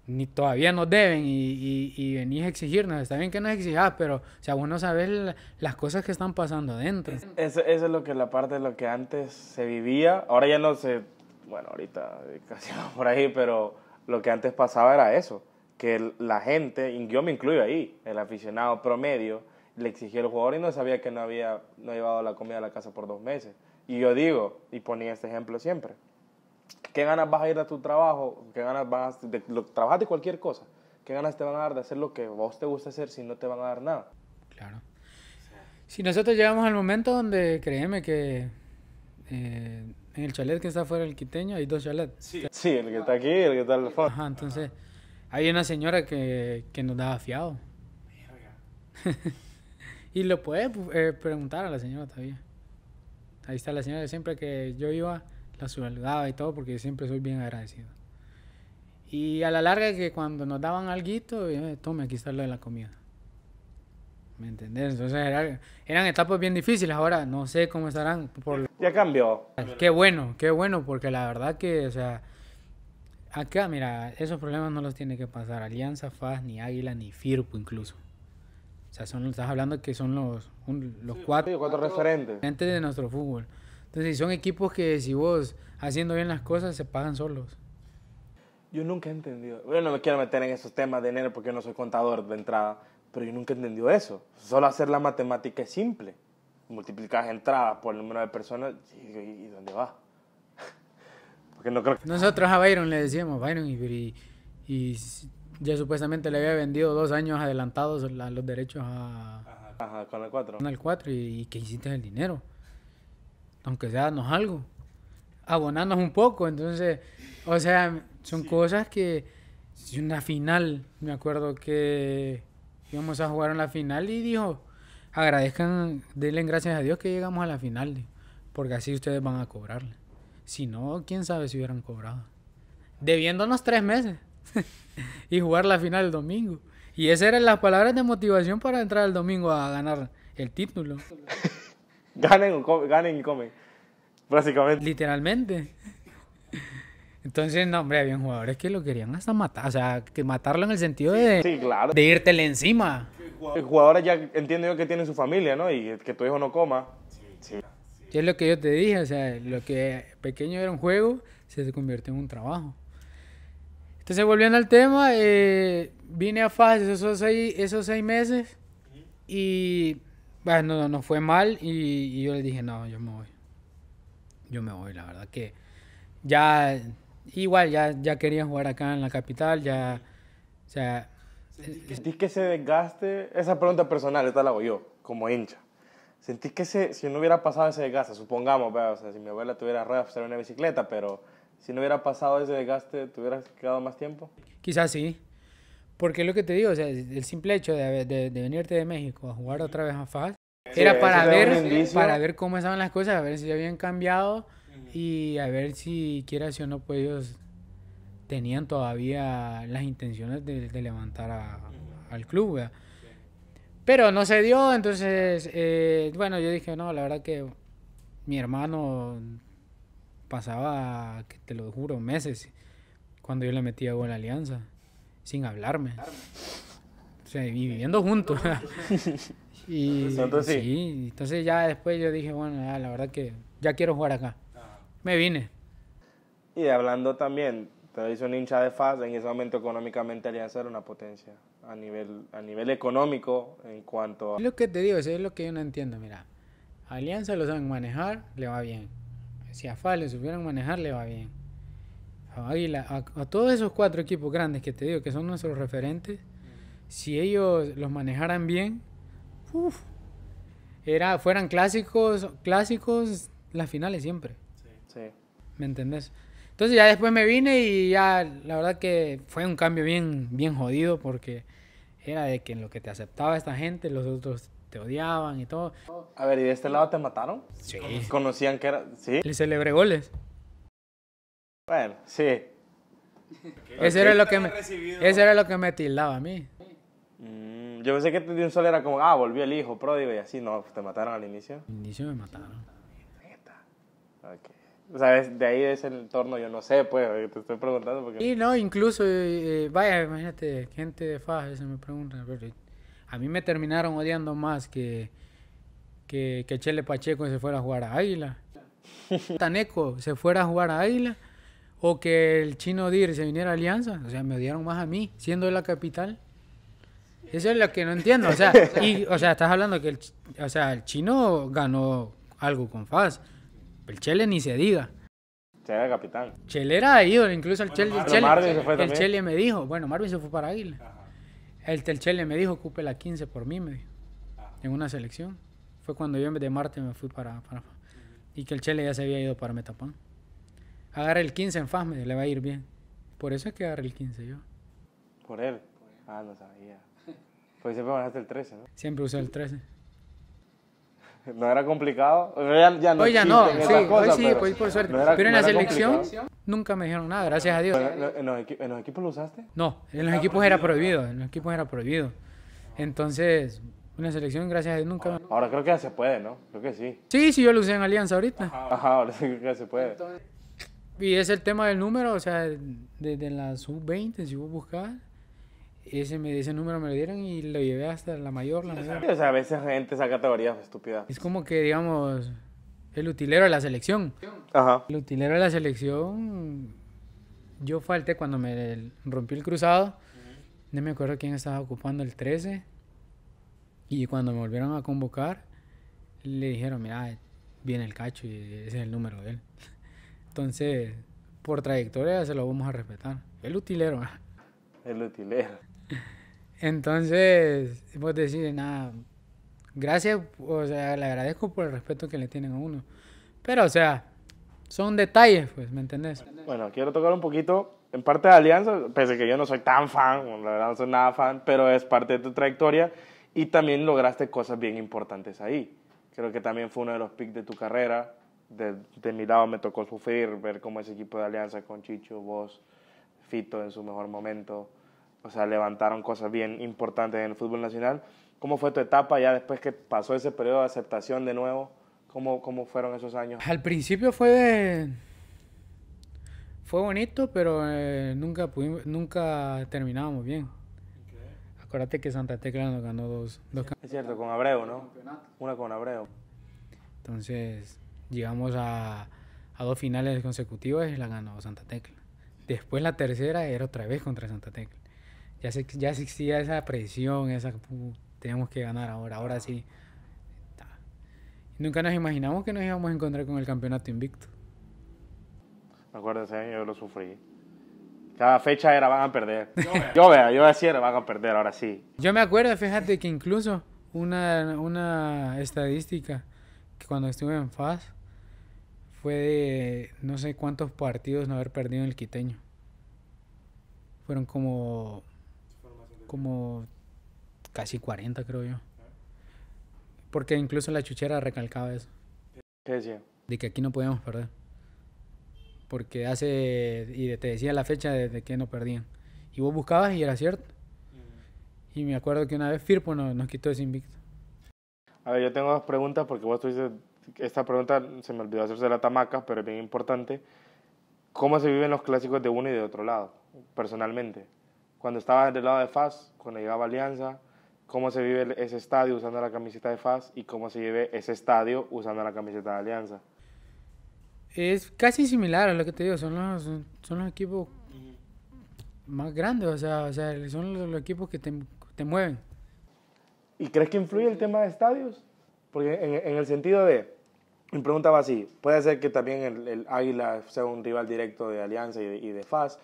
A: ni todavía nos deben y, venís a exigirnos. Está bien que nos exijas, pero o sea, vos no sabés las cosas que están pasando adentro.
B: Eso, es lo que la parte de lo que antes se vivía, ahora ya no sé, bueno, ahorita casi por ahí, pero lo que antes pasaba era eso, que la gente, yo me incluyo ahí, el aficionado promedio, le exigía el jugador y no sabía que no había llevado la comida a la casa por dos meses. Y yo digo, y ponía este ejemplo siempre, ¿qué ganas vas a ir a tu trabajo? ¿Qué ganas vas de, lo, de cualquier cosa? ¿Qué ganas te van a dar de hacer lo que vos te gusta hacer si no te van a dar nada? Claro.
A: Si nosotros llegamos al momento donde, créeme que eh, en el chalet que está fuera del quiteño hay dos chalets. Sí. el que está aquí
B: el que está al
A: entonces hay una señora que, que nos daba fiado. Mierda. Y lo puedes eh, preguntar a la señora todavía. Ahí está la señora, siempre que yo iba, la saludaba y todo, porque siempre soy bien agradecido. Y a la larga que cuando nos daban alguito, eh, tome, aquí está lo de la comida. ¿Me entendés? Entonces eran etapas bien difíciles, ahora no sé cómo estarán.
B: Ya cambió. Qué
A: bueno, qué bueno, porque la verdad que, o sea, acá, mira, esos problemas no los tiene que pasar Alianza, Faz, ni Águila, ni
B: Firpo incluso.
A: O sea, son, estás hablando que son los, los cuatro, cuatro referentes. referentes de nuestro fútbol. Entonces, son equipos que si vos haciendo bien las cosas, se pagan solos. Yo nunca he entendido.
B: Yo no me quiero meter en esos temas de dinero porque no soy contador de entrada, pero yo nunca he entendido eso. Solo hacer la matemática es simple. multiplicar entradas por el número de personas y, dónde va. porque no creo que... Nosotros
A: a Byron le decíamos, Byron, y, y, ya supuestamente le había vendido dos años adelantados los derechos a...
B: Ajá, con el 4. Con
A: el 4 y, que hiciste el dinero. Aunque sea, danos algo. Abonarnos un poco. Entonces, o sea, son cosas que... Si una final, me acuerdo que íbamos a jugar en la final y dijo, agradezcan, denle gracias a Dios que llegamos a la final, porque así ustedes van a cobrarle. Si no, quién sabe si hubieran cobrado. Debiéndonos tres meses. y jugar la final el domingo. Y esas eran las palabras de motivación para entrar el domingo a ganar el título. ganen, ganen y comen, básicamente. Literalmente. Entonces, no, hombre, había jugadores que lo querían hasta matar, o sea, que matarlo en el sentido de, sí, claro. de irtele encima.
B: jugador ya entiendo yo que tienen su familia, ¿no? Y que tu hijo no coma. Sí.
A: Es lo que yo te dije, o sea, lo que pequeño era un juego se convierte en un trabajo. Entonces, volviendo al tema, eh, vine a fases esos seis, esos seis meses y, bueno, no, fue mal y, yo le dije, no, yo me voy. Yo me voy, la verdad que ya, igual, ya, ya quería jugar acá en la capital, ya, o sea... ¿Sentís
B: que se desgaste? Esa pregunta personal, esta la hago yo, como hincha. ¿Sentís que si no hubiera pasado ese desgaste, supongamos, o sea, si mi abuela tuviera ruedas, pues, sería una bicicleta, pero si no hubiera pasado ese desgaste, ¿te hubieras quedado más tiempo?
A: Quizás sí. Porque es lo que te digo, o sea, el simple hecho de, venirte de México a jugar otra vez a FAS era para ver, para ver cómo estaban las cosas, a ver si habían cambiado y a ver si quieras o no, pues ellos tenían todavía las intenciones de, levantar al club. Pero no se dio, entonces, eh, bueno, yo dije, no, la verdad que mi hermano pasaba, que te lo juro, meses cuando yo le metía gol a Alianza, sin hablarme. O sea, y viviendo juntos. y entonces, entonces ya después yo dije, bueno, la verdad que ya quiero jugar acá. Me vine.
B: Y hablando también, te hizo un hincha de FAS, en ese momento económicamente Alianza era una potencia a nivel, a nivel económico en cuanto a... Lo que
A: te digo, es lo que yo no entiendo, mira. Alianza lo saben manejar, le va bien si a Fal le supieran manejar, le va bien. A todos esos cuatro equipos grandes que te digo, que son nuestros referentes, si ellos los manejaran bien, era, fueran clásicos, clásicos las finales siempre. ¿Me entendés? Entonces ya después me vine y ya la verdad que fue un cambio bien, bien jodido porque era de que en lo que te aceptaba esta gente, los otros te odiaban y todo.
B: A ver, ¿y de este lado te mataron? Sí. ¿Conocían que era...? ¿Sí? Le
A: celebré goles.
B: Bueno, sí.
A: Ese era lo que me, era lo que me tildaba a mí.
B: Mm, yo pensé que de un sol era como, ah, volvió el hijo pródigo y así. No, te mataron al inicio.
A: Al inicio me mataron.
B: O sea, de ahí es el entorno yo no sé, pues, te estoy preguntando. Porque... Y no, incluso,
A: eh, eh, vaya, imagínate, gente de Faja se me pregunta, pero a mí me terminaron odiando más que, que, Chele Pacheco se fuera a jugar a Águila. Taneco se fuera a jugar a Águila o que el chino Dir se viniera a Alianza. O sea, me odiaron más a mí, siendo la capital. Eso es lo que no entiendo. O sea, o sea estás hablando que el, o sea, el chino ganó algo con Faz. El Chele ni se diga. Chele era capital. Chele era ido, incluso el el, el Chele me dijo, bueno, Marvin se fue para Águila. El Telchele me dijo, ocupe la 15 por mí, me dijo, ah. en una selección. Fue cuando yo en vez de Marte me fui para, para Y que el Chele ya se había ido para Metapán. Agarra el 15 en FAS, me le va a ir bien. Por eso es que agarré el 15 yo.
B: ¿Por él? Ah, no sabía. Pues siempre
A: bajaste el 13, ¿no? Siempre usé el 13. no era complicado. no hoy ya no, sí, sí, por suerte. pero en la selección nunca me dijeron nada, gracias a Dios. ¿En los, equipos lo usaste? No, en los ah, equipos era prohibido, en los equipos era prohibido. Entonces, en la selección, gracias a Dios, nunca... Ahora creo que ya se puede, ¿no? Creo que sí. Sí, sí, yo lo usé en Alianza ahorita. Ajá,
B: ahora sí creo que ya se puede.
A: y es el tema del número, o sea, desde de la sub-20, si vos buscas ese, me, ese número me lo dieron y lo llevé hasta la mayor, la mayor. a veces
B: gente esa categoría estúpida
A: Es como que, digamos, el utilero de la selección. Ajá. El utilero de la selección, yo falté cuando me rompió el cruzado. No me acuerdo quién estaba ocupando el 13. Y cuando me volvieron a convocar, le dijeron, mira, viene el cacho y ese es el número de él. Entonces, por trayectoria se lo vamos a respetar. El utilero. ¿ah?
B: El utilero.
A: Entonces, vos decir nada, gracias, o sea, le agradezco por el respeto que le tienen a uno. Pero, o sea, son detalles, pues, ¿me entendés?
B: Bueno, quiero tocar un poquito, en parte de Alianza, pese que yo no soy tan fan, la verdad no soy nada fan, pero es parte de tu trayectoria y también lograste cosas bien importantes ahí. Creo que también fue uno de los picks de tu carrera. De, de mi lado me tocó sufrir, ver cómo ese equipo de Alianza con Chicho, vos, Fito en su mejor momento o sea, levantaron cosas bien importantes en el fútbol nacional. ¿Cómo fue tu etapa ya después que pasó ese periodo de aceptación de nuevo? ¿Cómo, cómo fueron esos años? Al principio
A: fue Fue bonito, pero eh, nunca, pudimos, nunca terminábamos bien. Acuérdate que Santa Tecla nos ganó dos, dos
B: Es cierto, con Abreu, ¿no? Una con Abreu.
A: Entonces, llegamos a, a dos finales consecutivas y la ganó Santa Tecla. Después la tercera era otra vez contra Santa Tecla ya, se, ya existía esa presión, esa, tenemos que ganar ahora, ahora sí. Nunca nos imaginamos que nos íbamos a encontrar con el campeonato invicto.
B: Acuérdense, yo lo sufrí. Cada fecha era van a perder. Yo vea, yo decía van a perder, ahora sí.
A: Yo me acuerdo, fíjate que incluso una, una estadística que cuando estuve en FAS fue de no sé cuántos partidos no haber perdido en el quiteño. Fueron como como casi 40, creo yo. Porque incluso la chuchera recalcaba eso. decía? De que aquí no podemos perder. Porque hace. Y te decía la fecha de que no perdían. Y vos buscabas y era cierto. Y me acuerdo que una vez Firpo nos, nos quitó ese invicto.
B: A ver, yo tengo dos preguntas porque vos dices Esta pregunta se me olvidó hacerse la tamaca, pero es bien importante. ¿Cómo se viven los clásicos de uno y de otro lado, personalmente? cuando estaba del lado de FAS, cuando llegaba Alianza, cómo se vive ese estadio usando la camiseta de FAS y cómo se vive ese estadio usando la camiseta de Alianza.
A: Es casi similar a lo que te digo, son los, son los equipos más grandes, o sea, son los, equipos que te, te, mueven.
B: ¿Y crees que influye el tema de estadios? Porque en, el sentido de, mi preguntaba va así, puede ser que también el, Águila sea un rival directo de Alianza y de, y de FAS,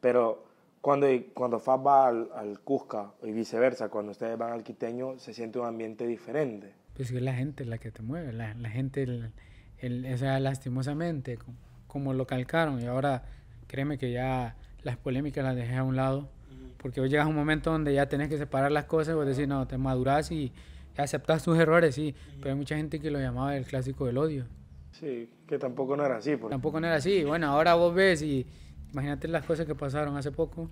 B: pero cuando, cuando FAB va al, Cusca y viceversa, cuando ustedes van al Quiteño, se siente un ambiente diferente.
A: Pues es la gente la que te mueve, la, la gente, el, o sea, lastimosamente, como, lo calcaron y ahora créeme que ya las polémicas las dejé a un lado, porque hoy llegas a un momento donde ya tenés que separar las cosas, vos decís, no, te maduras y aceptas tus errores, sí, pero hay mucha gente que lo llamaba el clásico del odio.
B: Sí, que tampoco no era así. Porque... Tampoco no era así. Bueno, ahora vos
A: ves y Imagínate las cosas que pasaron hace poco.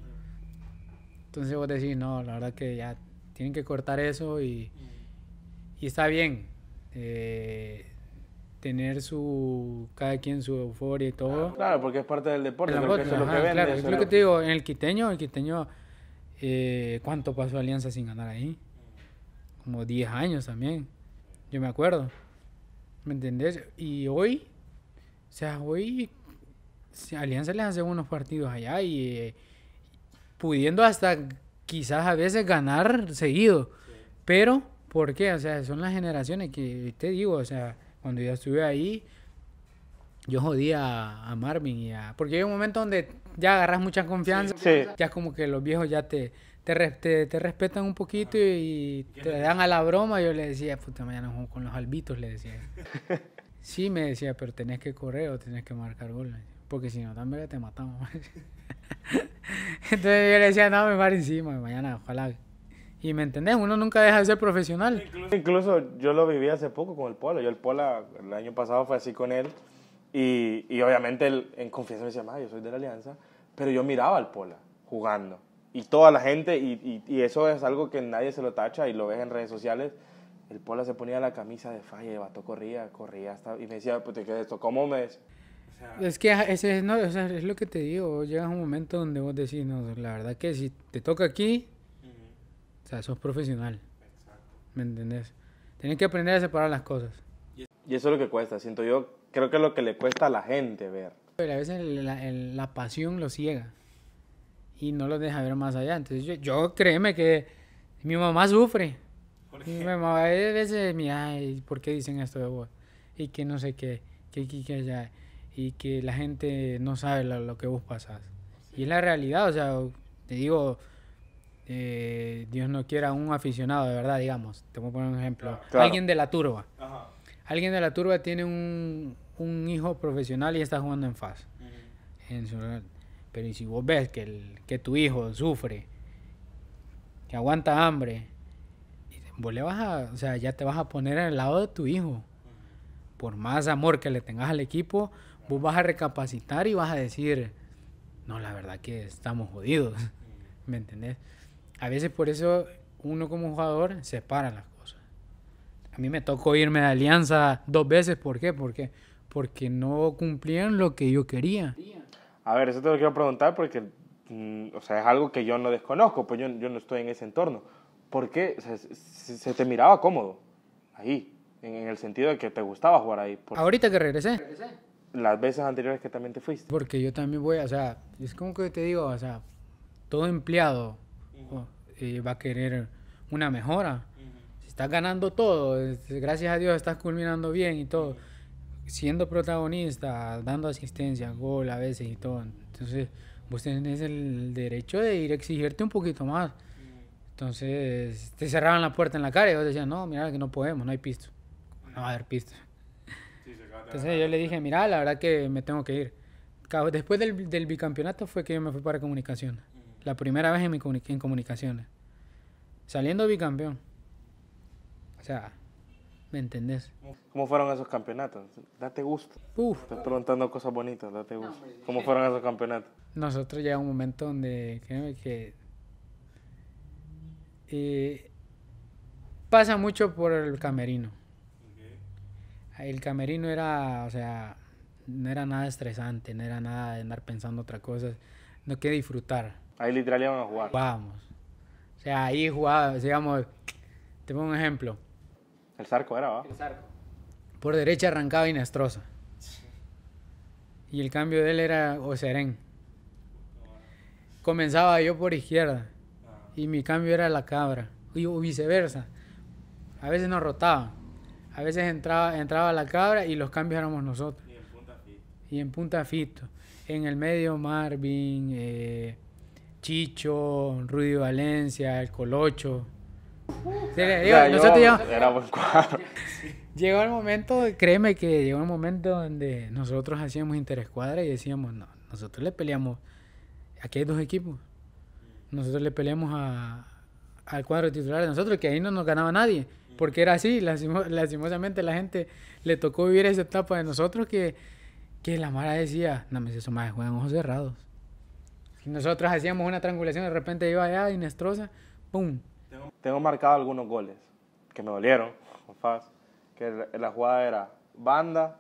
A: Entonces vos decís, no, la verdad que ya tienen que cortar eso y, está bien. Eh, tener su cada quien su euforia y todo.
B: Claro, porque es parte del deporte, que lo que te
A: digo, en el quiteño, el quiteño, eh, ¿cuánto pasó Alianza sin ganar ahí? Como 10 años también, yo me acuerdo. ¿Me entendés? Y hoy, o sea, hoy Alianza les hace Unos partidos allá y eh, pudiendo hasta quizás a veces ganar seguido. Pero, ¿por qué? O sea, son las generaciones que te digo, o sea, cuando yo estuve ahí, yo jodía a, Marvin y a... Porque hay un momento donde ya agarras mucha confianza, ya es ya como que los viejos ya te, te, respetan un poquito y, te dan a la broma. Yo le decía, puta, mañana con los albitos, le decía. sí, me decía, pero tenés que correr o tenés que marcar goles porque si no, también te matamos. Entonces yo le decía, no, me paro encima, mañana, ojalá. Y me entendés, uno nunca deja de ser profesional.
B: Incluso, yo lo viví hace poco con el Pola. Yo el Pola, el año pasado fue así con él. Y, y obviamente él en confianza me decía, ma, yo soy de la Alianza. Pero yo miraba al Pola jugando. Y toda la gente, y, y, eso es algo que nadie se lo tacha y lo ves en redes sociales. El Pola se ponía la camisa de falla y el vato corría, corría hasta. Y me decía, pues, te quedas esto? ¿Cómo me.?
A: es que ese no, o sea, es lo que te digo. Llega un momento donde vos decís, no, la verdad que si te toca aquí, o sea, sos profesional. Exacto. ¿Me entendés? Tienes que aprender a separar las cosas.
B: Y eso es lo que cuesta, siento yo. Creo que es lo que le cuesta a la gente ver.
A: a veces la, la pasión lo ciega y no lo deja ver más allá. Entonces, yo, yo créeme que mi mamá sufre. Mi mamá a veces, mira ay, ¿por qué dicen esto de vos? Y que no sé qué, que, qué y que la gente no sabe lo, que vos pasas... Y es la realidad, o sea, te digo, eh, Dios no quiera un aficionado, de verdad, digamos, te voy a poner un ejemplo, alguien de la turba. Alguien de la turba tiene un, un, hijo profesional y está jugando en FAS. pero si vos ves que, el, que tu hijo sufre, que aguanta hambre, vos le vas a, o sea, ya te vas a poner al lado de tu hijo. Por más amor que le tengas al equipo, vos vas a recapacitar y vas a decir, no, la verdad que estamos jodidos, ¿me entendés? A veces por eso uno como jugador separa las cosas. A mí me tocó irme de alianza dos veces, ¿por qué? Porque, porque no cumplían lo que yo quería.
B: A ver, eso te lo quiero preguntar porque, mm, o sea, es algo que yo no desconozco, pues yo, no estoy en ese entorno. ¿Por qué se, te miraba cómodo ahí? en, el sentido de que te gustaba jugar ahí. Ahorita
A: que regresé. regresé
B: las veces anteriores que también te fuiste.
A: Porque yo también voy, o sea, es como que te digo, o sea, todo empleado oh, eh, va a querer una mejora. Si estás ganando todo, gracias a Dios estás culminando bien y todo, siendo protagonista, dando asistencia, gol a veces y todo. Entonces, vos tenés el derecho de ir a exigirte un poquito más. Entonces, te cerraban la puerta en la cara y vos decías, no, mira que no podemos, no hay pisto. No va a haber pisto. Entonces yo le dije, mira, la verdad que me tengo que ir. Después del, bicampeonato fue que yo me fui para comunicaciones. Mm. La primera vez en, mi en comunicaciones. Saliendo bicampeón. O sea, ¿me entendés?
B: ¿Cómo fueron esos campeonatos? Date gusto. Estás preguntando cosas bonitas, date gusto. ¿Cómo fueron esos campeonatos?
A: Nosotros llega un momento donde, créeme que... Eh, pasa mucho por el camerino el camerino era, o sea, no era nada estresante, no era nada de andar pensando otra cosa, no que disfrutar.
B: Ahí literal íbamos a jugar. Jugábamos.
A: O sea, ahí jugábamos, digamos, te pongo un ejemplo.
B: El Zarco era, ¿va? El Zarco.
A: Por derecha arrancaba Inestrosa. Y el cambio de él era Oserén. Comenzaba yo por izquierda. Ah. Y mi cambio era la cabra. o viceversa. A veces nos rotaba. A veces entraba, entraba la cabra y los cambios éramos nosotros. Y en Punta Fito. Y en Punta Fito. En el medio Marvin, eh, Chicho, Rudy Valencia, el Colocho. llegó el momento, créeme que llegó el momento donde nosotros hacíamos interescuadra y decíamos, no, nosotros le peleamos, aquí hay dos equipos, nosotros le peleamos al cuadro titular de nosotros, que ahí no nos ganaba nadie porque era así, lastimosamente la gente le tocó vivir esa etapa de nosotros que, la Mara decía, no me eso más juegan ojos cerrados. Si nosotros hacíamos una triangulación, de repente iba allá, Inestrosa, ¡pum! Tengo, tengo marcado algunos goles
B: que me dolieron, que la jugada era banda,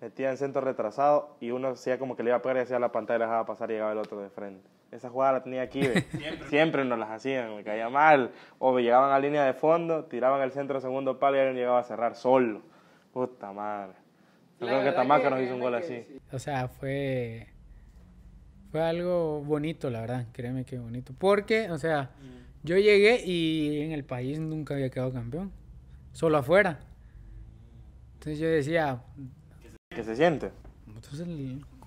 B: metía en centro retrasado y uno hacía como que le iba a pegar y hacía la pantalla, y dejaba pasar y llegaba el otro de frente. Esa jugada la tenía aquí, Siempre. no nos las hacían, me caía mal. O llegaban a línea de fondo, tiraban el centro segundo palo y alguien llegaba a cerrar solo. Puta madre.
A: Yo creo que Tamaca nos hizo un gol así. O sea, fue. Fue algo bonito, la verdad. Créeme que bonito. Porque, o sea, mm. yo llegué y en el país nunca había quedado campeón. Solo afuera. Entonces yo decía. ¿Qué se, siente? Entonces,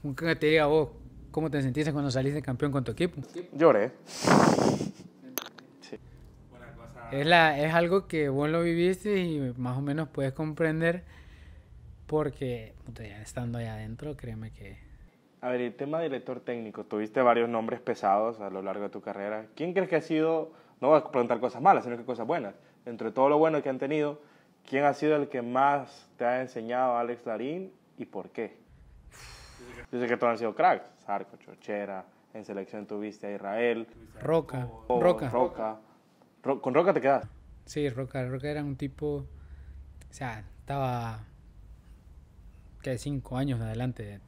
A: ¿cómo que te diga vos? Oh, ¿Cómo te sentiste cuando saliste campeón con tu equipo? Lloré. Es, la, es algo que vos lo viviste y más o menos puedes comprender porque estando allá adentro, créeme que...
B: A ver, el tema de director técnico, tuviste varios nombres pesados a lo largo de tu carrera. ¿Quién crees que ha sido, no voy a preguntar cosas malas, sino que cosas buenas, entre todo lo bueno que han tenido, ¿quién ha sido el que más te ha enseñado Alex Larín y por qué? Dice que todos han sido crack, Zarco, Chochera, en selección tuviste a Israel.
A: Roca, oh, Roca.
B: Roca. ¿Con Roca te quedas?
A: Sí, Roca. Roca era un tipo... O sea, estaba... Que cinco años adelante.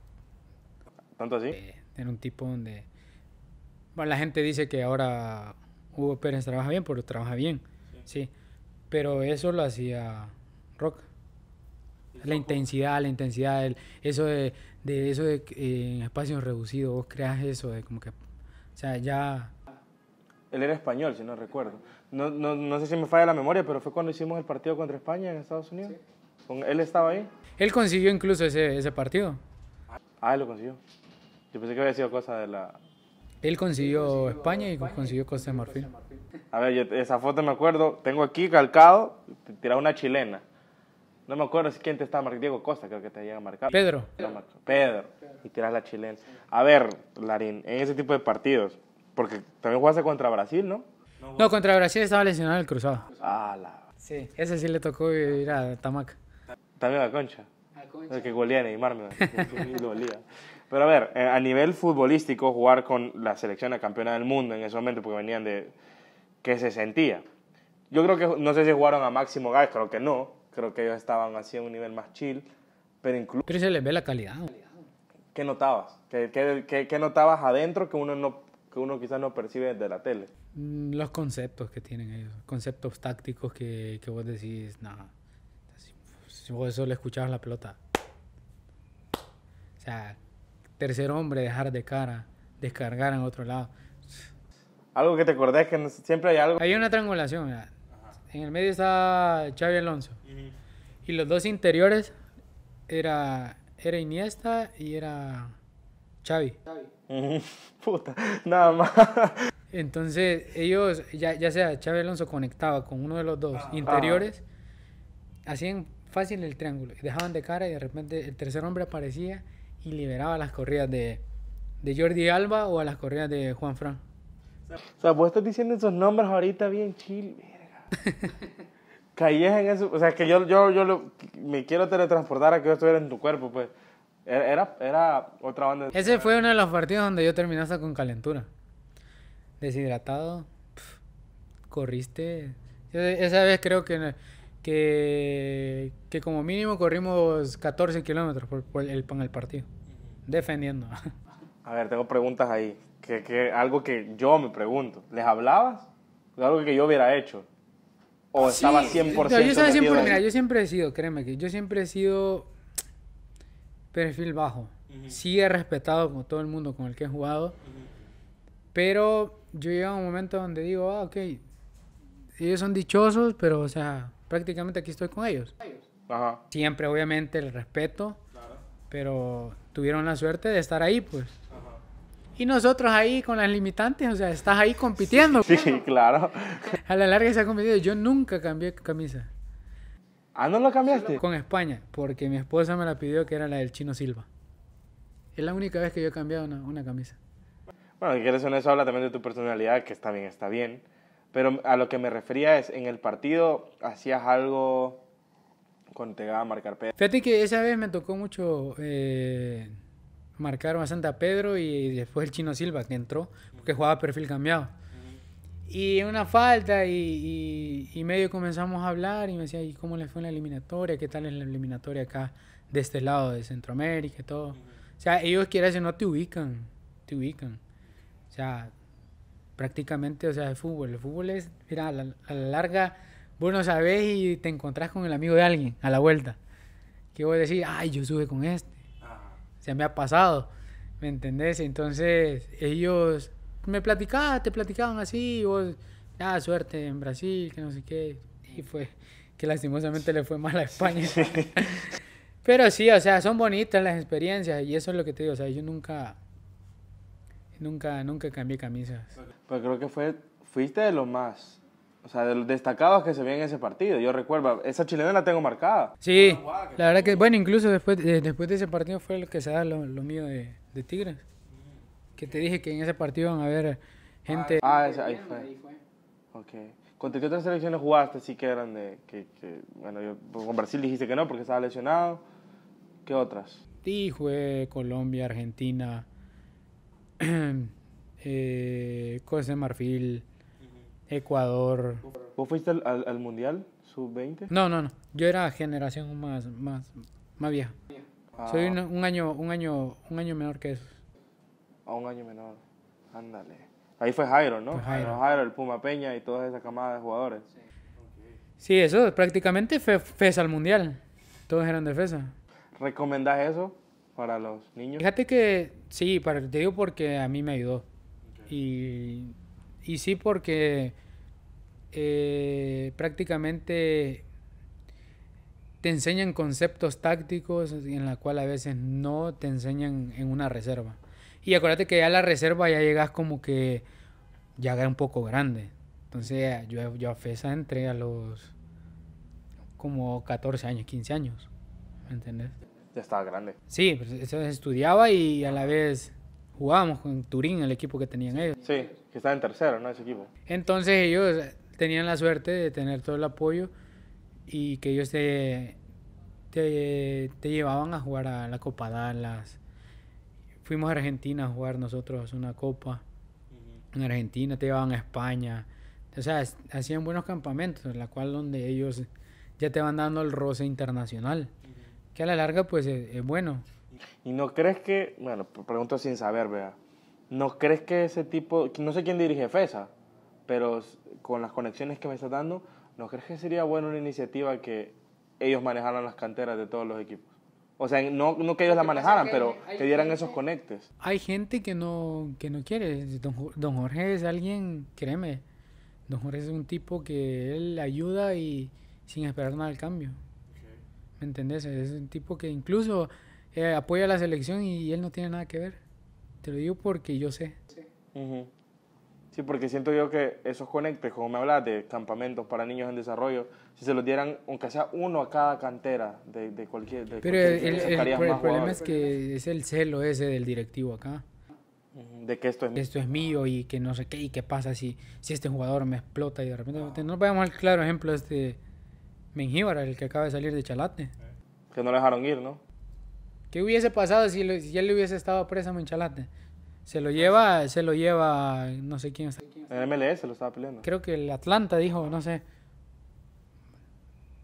A: ¿Tanto así? Eh, era un tipo donde... Bueno, la gente dice que ahora Hugo Pérez trabaja bien, pero trabaja bien. sí. Pero eso lo hacía Roca. La intensidad, la intensidad, el, eso de, de eso de eh, en espacios reducidos, vos creas eso de como que, o sea, ya...
B: Él era español, si no recuerdo. No, no, no sé si me falla la memoria, pero fue cuando hicimos el partido contra España en Estados Unidos. ¿Él estaba ahí?
A: Él consiguió incluso ese, ese partido. Ah, él lo consiguió. Yo pensé que había sido cosa de la... Él consiguió, España, y consiguió Costa de Marfil.
B: A ver, esa foto me acuerdo, tengo aquí calcado, tirado una chilena. No me acuerdo si quién te estaba marcando. Diego Costa creo que te llega a marcar. Pedro. Pedro. Y tiras la chilena. A ver, Larín, en ese tipo de partidos, porque también jugaste contra Brasil, ¿no?
A: No, contra Brasil estaba lesionado el cruzado.
B: Ah, la...
A: Sí, ese sí le tocó ir a Tamac.
B: También a Concha. A Concha. El que golía Neymar, Pero a ver, eh, a nivel futbolístico, jugar con la selección campeona del mundo en ese momento, porque venían de... ¿Qué se sentía? Yo creo que, no sé si jugaron a máximo gas, creo que no, Creo que ellos estaban así a un nivel más chill, pero incluso... Pero
A: se les ve la calidad.
B: ¿Qué notabas? ¿Qué, qué, notabas adentro que uno, no, que uno quizás no percibe desde la tele?
A: Mm, los conceptos que tienen ellos, conceptos tácticos que, que vos decís, nada, si, vos eso le escuchabas la pelota. O sea, tercer hombre, dejar de cara, descargar en otro lado.
B: Algo que te acordás que siempre hay algo.
A: Hay una triangulación, mira. En el medio está Xavi Alonso. Y los dos interiores era, era Iniesta y era Xavi. Puta, nada más. Entonces ellos, ya, sea Xavi Alonso conectaba con uno de los dos ah, interiores, ah. hacían fácil el triángulo, dejaban de cara y de repente el tercer hombre aparecía y liberaba las corridas de, de Jordi Alba o a las corridas de Juan Fran. O sea, vos estás diciendo esos nombres ahorita bien chill, verga.
B: Caíes en eso. O sea, que yo, yo, yo me quiero teletransportar a que yo estuviera en tu cuerpo, pues. E-, era, era otra banda. Ese fue
A: uno de los partidos donde yo terminaste con calentura. Deshidratado. corriste. Esa vez creo que, que, que como mínimo corrimos 14 kilómetros por, el, en el partido. Defendiendo.
B: A ver, tengo preguntas ahí. Que, que, algo que yo me pregunto. ¿Les hablabas? Algo que yo hubiera hecho. ¿O ah, estaba 100% yo, siempre,
A: yo siempre he sido, créeme que yo siempre he sido perfil bajo. Sí he respetado con todo el mundo con el que he jugado. Pero yo llego a un momento donde digo, ah, ok, ellos son dichosos, pero, o sea, prácticamente aquí estoy con ellos. Siempre, obviamente, el respeto, pero tuvieron la suerte de estar ahí, pues. Y nosotros ahí con las limitantes, o sea, estás ahí compitiendo. Sí, claro. A la larga se ha competido. Yo nunca cambié camisa. ¿Ah, no lo cambiaste? Con España, porque mi esposa me la pidió que era la del Chino Silva. Es la única vez que yo he cambiado una, camisa.
B: Bueno, que quieres en eso habla también de tu personalidad, que está bien, está bien. Pero a lo que me refería es, en el partido hacías algo con te a marcar pedo. Fíjate
A: que esa vez me tocó mucho... Eh, marcaron a Santa Pedro y después el Chino Silva que entró porque jugaba perfil cambiado. Y una falta y, medio comenzamos a hablar y me decía, ¿y cómo les fue en la eliminatoria? ¿Qué tal es la eliminatoria acá de este lado de Centroamérica y todo? O sea, ellos quieren no te ubican, te ubican. O sea, prácticamente, o sea, el fútbol. El fútbol es, mira, a la, larga, vos no sabés y te encontrás con el amigo de alguien a la vuelta. Que voy a decir ay, yo sube con esto se me ha pasado, ¿me entendés? Entonces ellos me platicaban, te platicaban así, vos, ya, ah, suerte en Brasil, que no sé qué, y fue que lastimosamente le fue mal a España. Pero sí, o sea, son bonitas las experiencias y eso es lo que te digo, o sea, yo nunca, nunca, nunca cambié camisas.
B: Pero creo que fue, fuiste de lo más o sea, de los destacados que se ve en ese partido. Yo recuerdo, esa chilena la tengo marcada.
A: Sí, la verdad que, bueno, incluso después, eh, después de ese partido fue lo que se da lo, mío de, Tigres. Que te dije que en ese partido van a haber gente. Ah, ahí fue. Ahí
B: ¿Contra qué otras selecciones jugaste? Sí que eran de... Que, bueno, yo, con Brasil dijiste que no porque estaba lesionado. ¿Qué otras?
A: Sí, jugué Colombia, Argentina, eh, de Marfil, Ecuador.
B: ¿Vos fuiste al, Mundial Sub-20? No,
A: no, no. Yo era generación más, más, más vieja. Ah. Soy un, año, un, año, un año menor que eso.
B: Ah, un año menor. Ándale. Ahí fue Jairo, ¿no? Jairo. Jairo. el Puma Peña y toda esa camada de jugadores. Sí,
A: sí eso prácticamente fue FES al Mundial. Todos eran de FESA.
B: ¿Recomendás eso para los niños? Fíjate
A: que sí, para, te digo porque a mí me ayudó. Y y sí porque eh, prácticamente te enseñan conceptos tácticos en la cual a veces no te enseñan en una reserva. Y acuérdate que ya la reserva ya llegas como que ya era un poco grande. Entonces yo, yo a FESA entré a los como 14 años, 15 años.
B: ¿Me entendés? Ya estaba grande.
A: Sí, pues, eso estudiaba y a la vez jugábamos con Turín, el equipo que tenían ellos. Sí,
B: que estaba en tercero, ¿no? Ese equipo.
A: Entonces ellos tenían la suerte de tener todo el apoyo y que ellos te, te, llevaban a jugar a la Copa Dallas. Fuimos a Argentina a jugar nosotros una copa. En Argentina te llevaban a España. O sea, hacían buenos campamentos, en la cual donde ellos ya te van dando el roce internacional, que a la larga pues es bueno.
B: ¿Y no crees que, bueno, pregunto sin saber, vea, no crees que ese tipo, no sé quién dirige FESA, pero con las conexiones que me está dando, ¿no crees que sería buena una iniciativa que ellos manejaran las canteras de todos los equipos? O sea, no, no que ellos la manejaran, pero que dieran esos conectes.
A: Hay gente que no, que no quiere. Don, don Jorge es alguien, créeme, don Jorge es un tipo que él ayuda y sin esperar nada al cambio. ¿Me entendés? Es un tipo que incluso eh, apoya a la selección y él no tiene nada que ver. Te lo digo porque yo sé.
B: Sí. porque siento yo que esos conectes, como me hablas de campamentos para niños en desarrollo, si se los dieran, aunque sea uno a cada cantera de, cualquier. Pero el, problema es
A: que es el celo ese del directivo acá. De que esto es mío. Esto es mío y que no sé qué, y qué pasa si, si este jugador me explota y de repente. no No veamos el claro ejemplo este Mengíbar, el que acaba de salir de Chalate.
B: Que no lo dejaron ir, ¿no?
A: ¿Qué hubiese pasado si, él le hubiese estado preso a Monchalate? Se lo lleva, se lo lleva, no sé quién está. El
B: MLS lo estaba peleando.
A: Creo que el Atlanta dijo, no sé.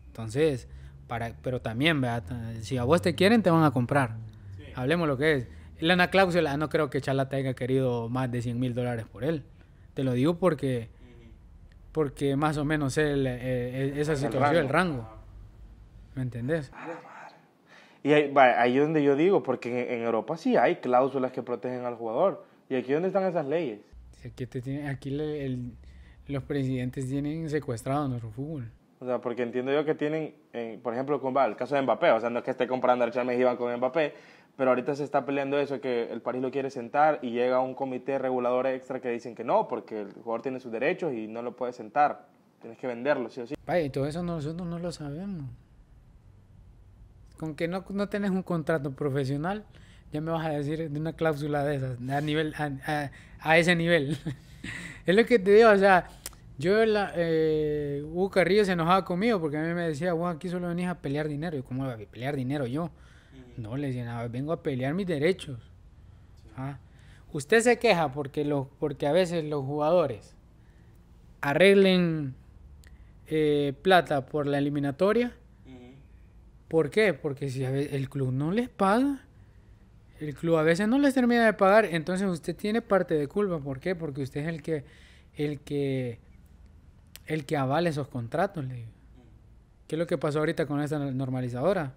A: Entonces, para, pero también, ¿verdad? si a vos te quieren, te van a comprar. Hablemos lo que es. Lana cláusula, no creo que Chalate haya querido más de 100 mil dólares por él. Te lo digo porque, porque más o menos él, eh, eh, esa situación, el rango. ¿Me entendés? Ah,
B: y ahí, ahí es donde yo digo, porque en, Europa sí hay cláusulas que protegen al jugador. ¿Y aquí dónde están esas leyes?
A: Aquí, te tiene, aquí el, los presidentes tienen secuestrado nuestro fútbol.
B: O sea, porque entiendo yo que tienen, eh, por ejemplo, el caso de Mbappé, o sea, no es que esté comprando el Charles Iván con Mbappé, pero ahorita se está peleando eso, que el París lo quiere sentar y llega un comité regulador extra que dicen que no, porque el jugador tiene sus derechos y no lo puede sentar, tienes que venderlo, sí o sí.
A: Vaya, y todo eso nosotros no lo sabemos con que no, no tenés un contrato profesional, ya me vas a decir de una cláusula de esas, a, nivel, a, ese nivel. es lo que te digo, o sea, yo, la, eh, Hugo Carrillo se enojaba conmigo porque a mí me decía, bueno, aquí solo venís a pelear dinero. Yo, ¿cómo voy a pelear dinero yo? No, le decía, nada, vengo a pelear mis derechos. Ah, usted se queja porque, lo porque a veces los jugadores arreglen eh, plata por la eliminatoria ¿Por qué? Porque si el club no les paga, el club a veces no les termina de pagar, entonces usted tiene parte de culpa. ¿Por qué? Porque usted es el que, el que, el que avale esos contratos. ¿Qué es lo que pasó ahorita con esta normalizadora?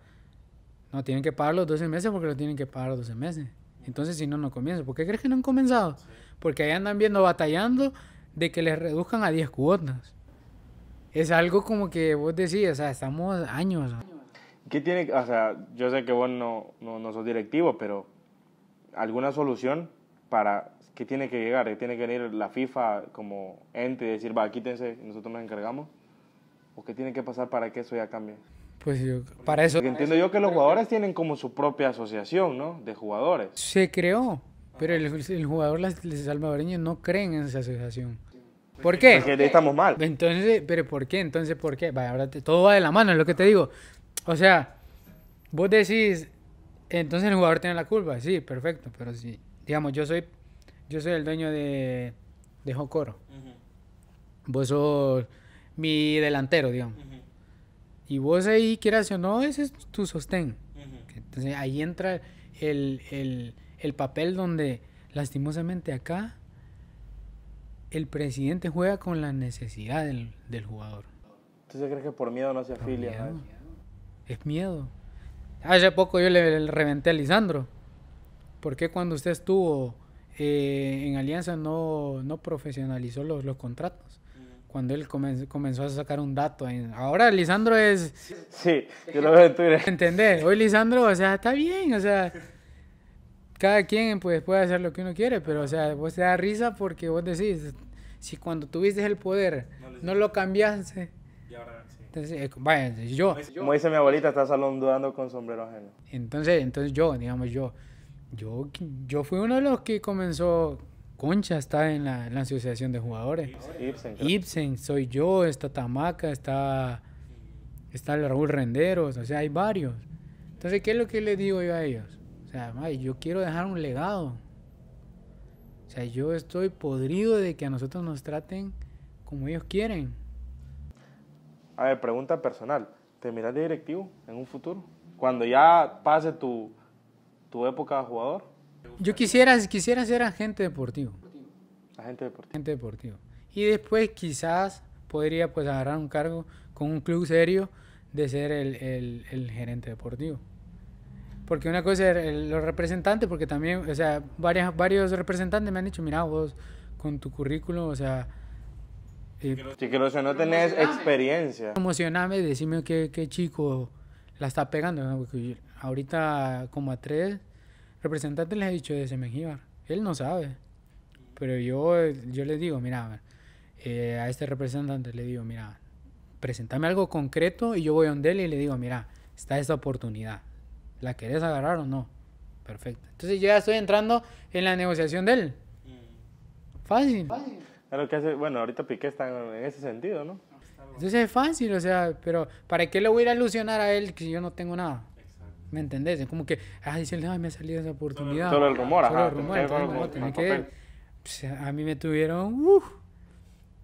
A: No tienen que pagar los 12 meses porque lo tienen que pagar los 12 meses. Entonces, si no, no comienza. ¿Por qué crees que no han comenzado? Porque ahí andan viendo, batallando de que les reduzcan a 10 cuotas. Es algo como que vos decías, o sea, estamos años.
B: ¿Qué tiene, o sea, yo sé que vos no, no, no sos directivo, pero alguna solución para qué tiene que llegar, qué tiene que venir la FIFA como ente y decir, va, quítense, nosotros nos encargamos, o qué tiene que pasar para que eso ya cambie. Pues yo, para eso. entiendo yo que los jugadores tienen como su propia asociación,
A: ¿no? De jugadores. Se creó, pero el, jugador los salvadoreños no creen en esa asociación.
B: ¿Por qué? Porque
A: estamos mal. Entonces, pero ¿por qué? Entonces, ¿por qué? Vaya, ahora todo va de la mano, es lo que te digo. O sea, vos decís, entonces el jugador tiene la culpa, sí, perfecto, pero si, digamos, yo soy, yo soy el dueño de, de Jocoro. Vos sos mi delantero, digamos. Y vos ahí, quieras o no, ese es tu sostén. Entonces ahí entra el, el, papel donde, lastimosamente acá, el presidente juega con la necesidad del,
B: jugador. entonces crees que por miedo no se afilia?
A: miedo. Hace poco yo le, reventé a Lisandro. porque cuando usted estuvo eh, en Alianza no, profesionalizó los, los contratos? Mm. cuando él comenzó a sacar un dato. Ahora Lisandro es... Sí, yo lo veo Hoy Lisandro, o sea, está bien, o sea, cada quien pues, puede hacer lo que uno quiere, pero, o sea, vos te da risa porque vos decís, si cuando tuviste el poder no, no lo cambiaste, entonces, eh, vaya, yo. Como dice mi
B: abuelita, está saludando con sombrero ajeno.
A: Entonces, entonces yo, digamos, yo, yo, yo fui uno de los que comenzó. Concha está en la, asociación de jugadores. Ibsen. soy yo, está Tamaca, está, está el Raúl Renderos, o sea, hay varios. Entonces, ¿qué es lo que le digo yo a ellos? O sea, yo quiero dejar un legado. O sea, yo estoy podrido de que a nosotros nos traten como ellos quieren.
B: A ver, pregunta personal. ¿Te miras de directivo en un futuro? Cuando ya pase tu,
A: tu época de jugador. Yo quisiera, quisiera ser agente deportivo. Agente deportivo. Agente deportivo. Y después quizás podría pues agarrar un cargo con un club serio de ser el, gerente deportivo. Porque una cosa es los representantes, porque también, o sea, varios representantes me han dicho, mira vos, con tu currículum, o sea, eh, Chiquiloso, no tenés experiencia. Emocioname, decime qué, qué chico la está pegando. ahorita como a tres representantes les he dicho de Semenjíbar. Él no sabe. Pero yo, yo les digo, mira, eh, a este representante le digo, mira, presentame algo concreto y yo voy a donde él y le digo, mira, está esta oportunidad. ¿La querés agarrar o no? Perfecto. Entonces yo ya estoy entrando en la negociación de él. Mm. Fácil. Fácil
B: lo que hace, bueno, ahorita Piqué está en ese sentido, ¿no?
A: Entonces es fácil, o sea, pero ¿para qué le voy a ir a ilusionar a él que yo no tengo nada? ¿Me entendés? Es como que, ah el ay, me ha salido esa oportunidad. Solo el rumor, Solo ajá. el rumor, a mí me tuvieron,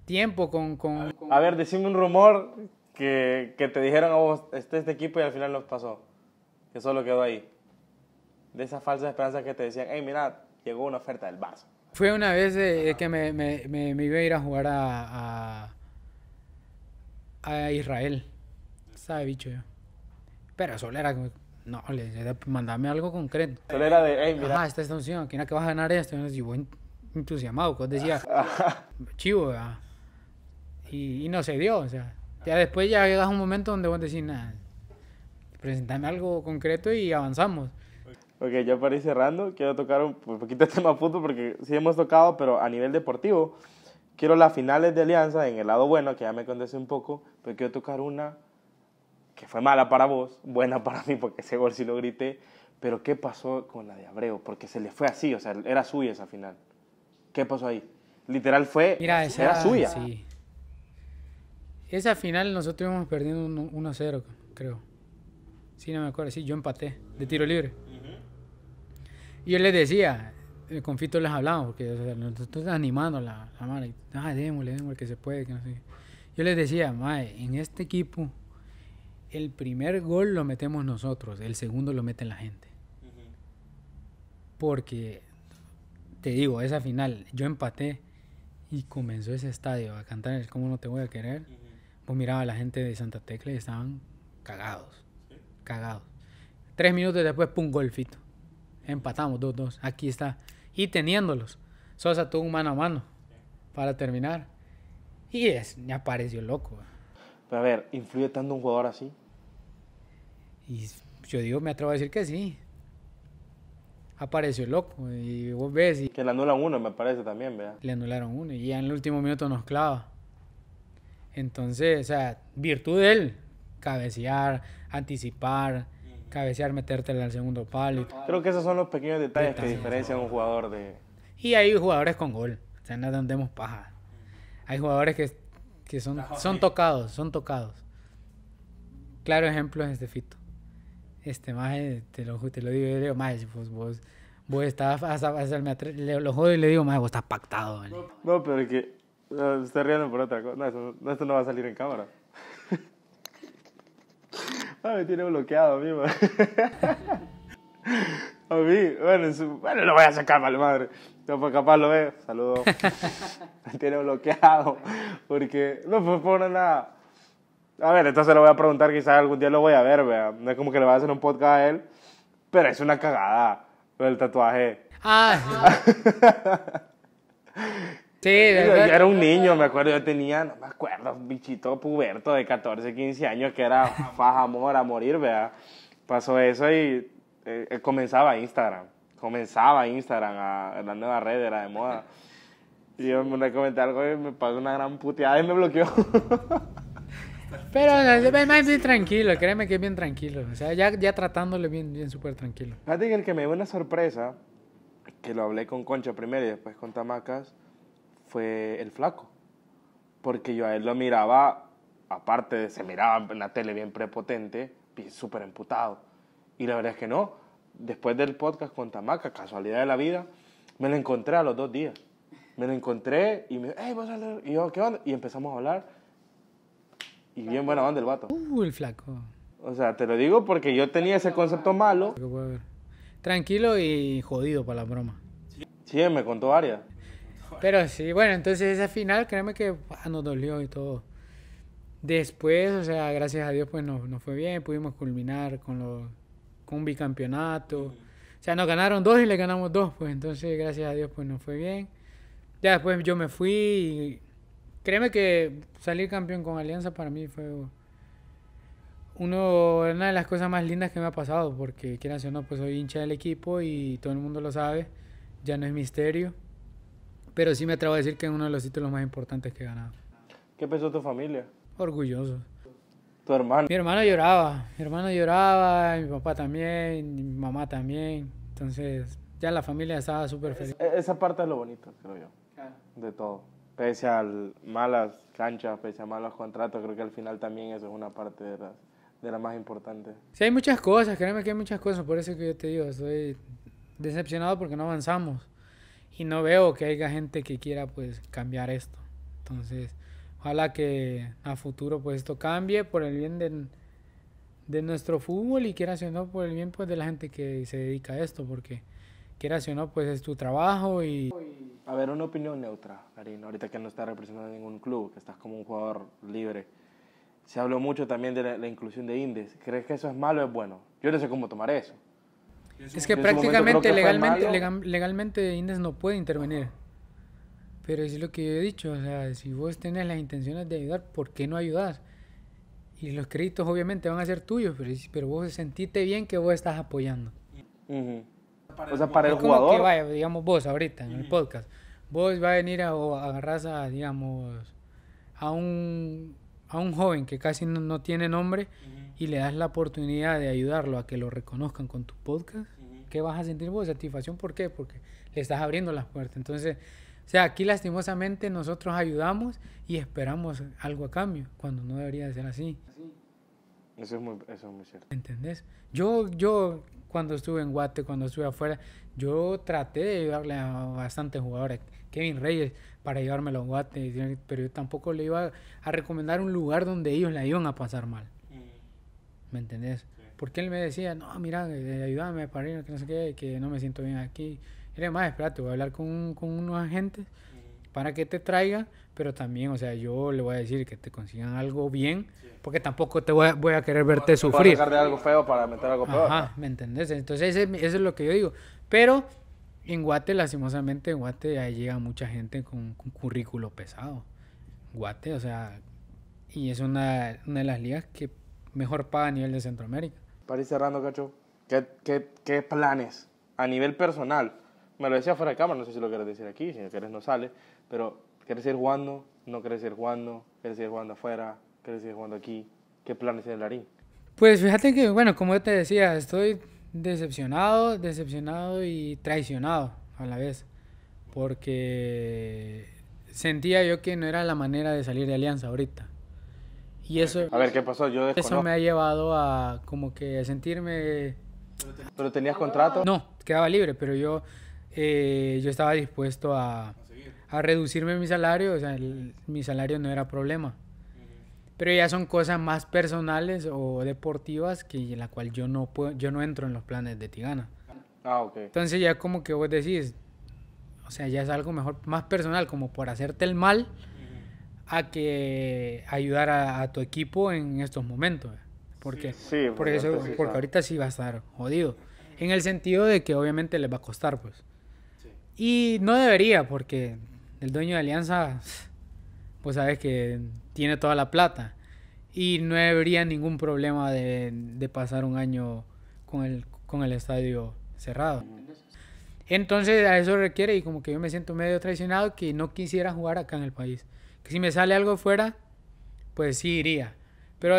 A: tiempo con, con,
B: a ver, decime un rumor que, que te dijeron a vos, este, este equipo y al final los pasó. Que solo quedó ahí. De esas falsas esperanzas que te decían, hey, mira, llegó una oferta del Barça.
A: Fue una vez que me, me, me, iba a ir a jugar a, a, Israel. Sabe, bicho yo. Pero solo era como, no, le mandame algo concreto. Solo era de, hey, mira. Ah, esta es la opción, ¿quién que vas a ganar esto? Y yo, entusiasmado, pues decía, chivo, ah". Y, no se dio, o sea. Ya después ya llegas a un momento donde vos decís, nada, presentame algo concreto y avanzamos.
B: Ok, ya para ir cerrando, quiero tocar un poquito el tema puto porque sí hemos tocado, pero a nivel deportivo, quiero las finales de Alianza en el lado bueno, que ya me contesté un poco, pero quiero tocar una que fue mala para vos, buena para mí porque ese gol sí lo grité, pero ¿qué pasó con la de Abreu? Porque se le fue así, o sea, era suya esa final. ¿Qué pasó ahí? Literal fue, Mira, era suya. Sí.
A: Esa final nosotros íbamos perdiendo 1-0, creo. Sí, no me acuerdo, sí, yo empaté de tiro libre yo les decía, el eh, Fito les hablaba, porque nosotros animando la, la madre, ah, démosle, démosle que se puede, Yo les decía, madre, en este equipo, el primer gol lo metemos nosotros, el segundo lo mete la gente. Porque, te digo, esa final, yo empaté y comenzó ese estadio a cantar el Cómo no te voy a querer. Pues miraba a la gente de Santa Tecla y estaban cagados, cagados. Tres minutos después, pum, golfito. Empatamos 2-2. Aquí está. Y teniéndolos. Sosa tuvo un mano a mano para terminar. Y es, me apareció loco. Pero a ver, ¿influye tanto un jugador así? Y yo digo, me atrevo a decir que sí. Apareció loco. Y vos ves. Y que le anulan uno, me parece también, Le anularon uno. Y ya en el último minuto nos clava. Entonces, o sea, virtud de él. Cabecear, anticipar, cabecear, metértela al segundo palo. Creo que esos
B: son los pequeños detalles, que diferencian a un jugador de...
A: Y hay jugadores con gol, o sea, no demos paja. Hay jugadores que, que son, son tocados, son tocados. Claro ejemplo es este Fito. Este, maje, te lo, te lo digo, yo le digo, maje, pues vos... Vos estabas hasta, hasta me le, lo jodo y le digo, más vos estás
B: pactado. No, pero es que no, estoy riendo por otra cosa. No, esto, esto no va a salir en cámara. Ah, me tiene bloqueado a mí, A mí, bueno, bueno, lo voy a sacar para madre. No, pues capaz lo veo. Saludos. me tiene bloqueado. Porque, no, fue pues, por nada. A ver, entonces lo voy a preguntar, quizás algún día lo voy a ver, vea. No es como que le vaya a hacer un podcast a él, pero es una cagada el tatuaje. Ah, Sí, yo, era un niño, me acuerdo, yo tenía, no me acuerdo, un bichito puberto de 14, 15 años que era faja amor a morir, vea. Pasó eso y eh, eh, comenzaba Instagram, comenzaba Instagram, a, la nueva red era de moda. Y yo me comenté algo y me pasó una gran puteada y me bloqueó.
A: Pero es más bien tranquilo, créeme que es bien tranquilo. O sea, ya, ya tratándole bien, bien súper tranquilo. Fíjate que que me dio una
B: sorpresa, que lo hablé con Concho primero y después con Tamacas, fue el flaco. Porque yo a él lo miraba, aparte de se miraba en la tele bien prepotente, súper emputado. Y la verdad es que no. Después del podcast con Tamaca, casualidad de la vida, me lo encontré a los dos días. Me lo encontré y me dijo, hey, a Y yo, ¿qué onda? Y empezamos a hablar. Y bien buena onda el vato.
A: Uh, el flaco.
B: O sea, te lo digo porque yo tenía ese concepto malo.
A: Tranquilo y jodido para la broma. Sí, me contó varias. Pero sí, bueno, entonces esa final, créeme que ah, nos dolió y todo. Después, o sea, gracias a Dios, pues nos, fue bien, pudimos culminar con, con un bicampeonato. O sea, nos ganaron dos y le ganamos dos, pues entonces, gracias a Dios, pues nos fue bien. Ya después yo me fui y créeme que salir campeón con Alianza para mí fue uno, una de las cosas más lindas que me ha pasado, porque quieras o no, pues soy hincha del equipo y todo el mundo lo sabe, ya no es misterio pero sí me atrevo a decir que es uno de los títulos más importantes que he ganado.
B: ¿Qué pensó tu familia?
A: Orgulloso. ¿Tu hermano? Mi hermano lloraba, mi hermano lloraba, mi papá también, mi mamá también, entonces ya la familia estaba súper feliz. E-,
B: esa parte es lo bonito, creo yo, de todo. Pese a malas canchas, pese a malos contratos, creo que al final también eso es una parte de de la más importante.
A: Sí, hay muchas cosas, créeme que hay muchas cosas, por eso que yo te digo, estoy decepcionado porque no avanzamos y no veo que haya gente que quiera pues cambiar esto. Entonces, ojalá que a futuro pues esto cambie por el bien de, nuestro fútbol y quiera o no por el bien pues de la gente que se dedica a esto, porque quiera o no pues es tu trabajo y...
B: A ver, una opinión neutra, Karina ahorita que no estás representando ningún club, que estás como un jugador libre. Se habló mucho también de la inclusión de Indes. ¿Crees que eso es malo o es bueno? Yo no sé cómo tomar eso.
A: Es que prácticamente legalmente, legalmente Indes no puede intervenir. Pero es lo que yo he dicho, o sea, si vos tenés las intenciones de ayudar, ¿por qué no ayudas? Y los créditos obviamente van a ser tuyos, pero, vos sentite bien que vos estás apoyando. O
B: sea, para el jugador.
A: digamos vos ahorita en el podcast, vos va a venir a, o a, digamos, a un a un joven que casi no, tiene nombre y le das la oportunidad de ayudarlo a que lo reconozcan con tu podcast, ¿qué vas a sentir vos? Satisfacción, ¿por qué? Porque le estás abriendo las puertas. Entonces, o sea, aquí lastimosamente nosotros ayudamos y esperamos algo a cambio, cuando no debería de ser así.
B: Eso es muy, eso es muy cierto.
A: ¿Entendés? Yo, yo cuando estuve en Guate, cuando estuve afuera, yo traté de ayudarle a bastantes jugadores. Kevin Reyes, para llevármelo a un pero yo tampoco le iba a recomendar un lugar donde ellos la iban a pasar mal. Mm. ¿Me entendés? Porque él me decía, no, mira, eh, eh, ayúdame para que no sé qué, que no me siento bien aquí. Y más, espérate, voy a hablar con, con unos agentes mm. para que te traiga, pero también, o sea, yo le voy a decir que te consigan algo bien, porque tampoco te voy a, querer verte sufrir. Para sacar de algo feo para meter algo peor. Ajá, ¿me entendés? Entonces, eso es lo que yo digo. Pero en Guate, lastimosamente, en Guate ahí llega mucha gente con, un currículo pesado. Guate, o sea, y es una, una, de las ligas que mejor paga a nivel de Centroamérica. Para ir cerrando, Cacho,
B: ¿qué, qué, qué planes a nivel personal? Me lo decía fuera de cámara, no sé si lo quieres decir aquí, si no quieres no sale, pero ¿quieres ir jugando? ¿No quieres ir jugando? ¿Quieres ir jugando afuera? ¿Quieres ir jugando aquí? ¿Qué planes tiene
A: Larín? Pues fíjate que, bueno, como yo te decía, estoy decepcionado, decepcionado y traicionado a la vez, porque sentía yo que no era la manera de salir de Alianza ahorita. Y eso... A ver, ¿qué pasó? Yo Eso me ha llevado a como que a sentirme... ¿Pero tenías contrato? No, quedaba libre, pero yo, eh, yo estaba dispuesto a, reducirme mi salario, o sea, mi salario no era problema. Pero ya son cosas más personales o deportivas que en la cual yo no puedo, yo no entro en los planes de Tigana. Ah, ok. Entonces ya como que vos decís, o sea, ya es algo mejor, más personal, como por hacerte el mal a que ayudar a, tu equipo en estos momentos. Porque, eso, porque ahorita sí va a estar jodido. En el sentido de que obviamente les va a costar, pues. Y no debería, porque el dueño de Alianza pues sabes que tiene toda la plata. Y no habría ningún problema de, pasar un año con el, con el estadio cerrado. Entonces a eso requiere y como que yo me siento medio traicionado que no quisiera jugar acá en el país. Que si me sale algo fuera, pues sí iría. Pero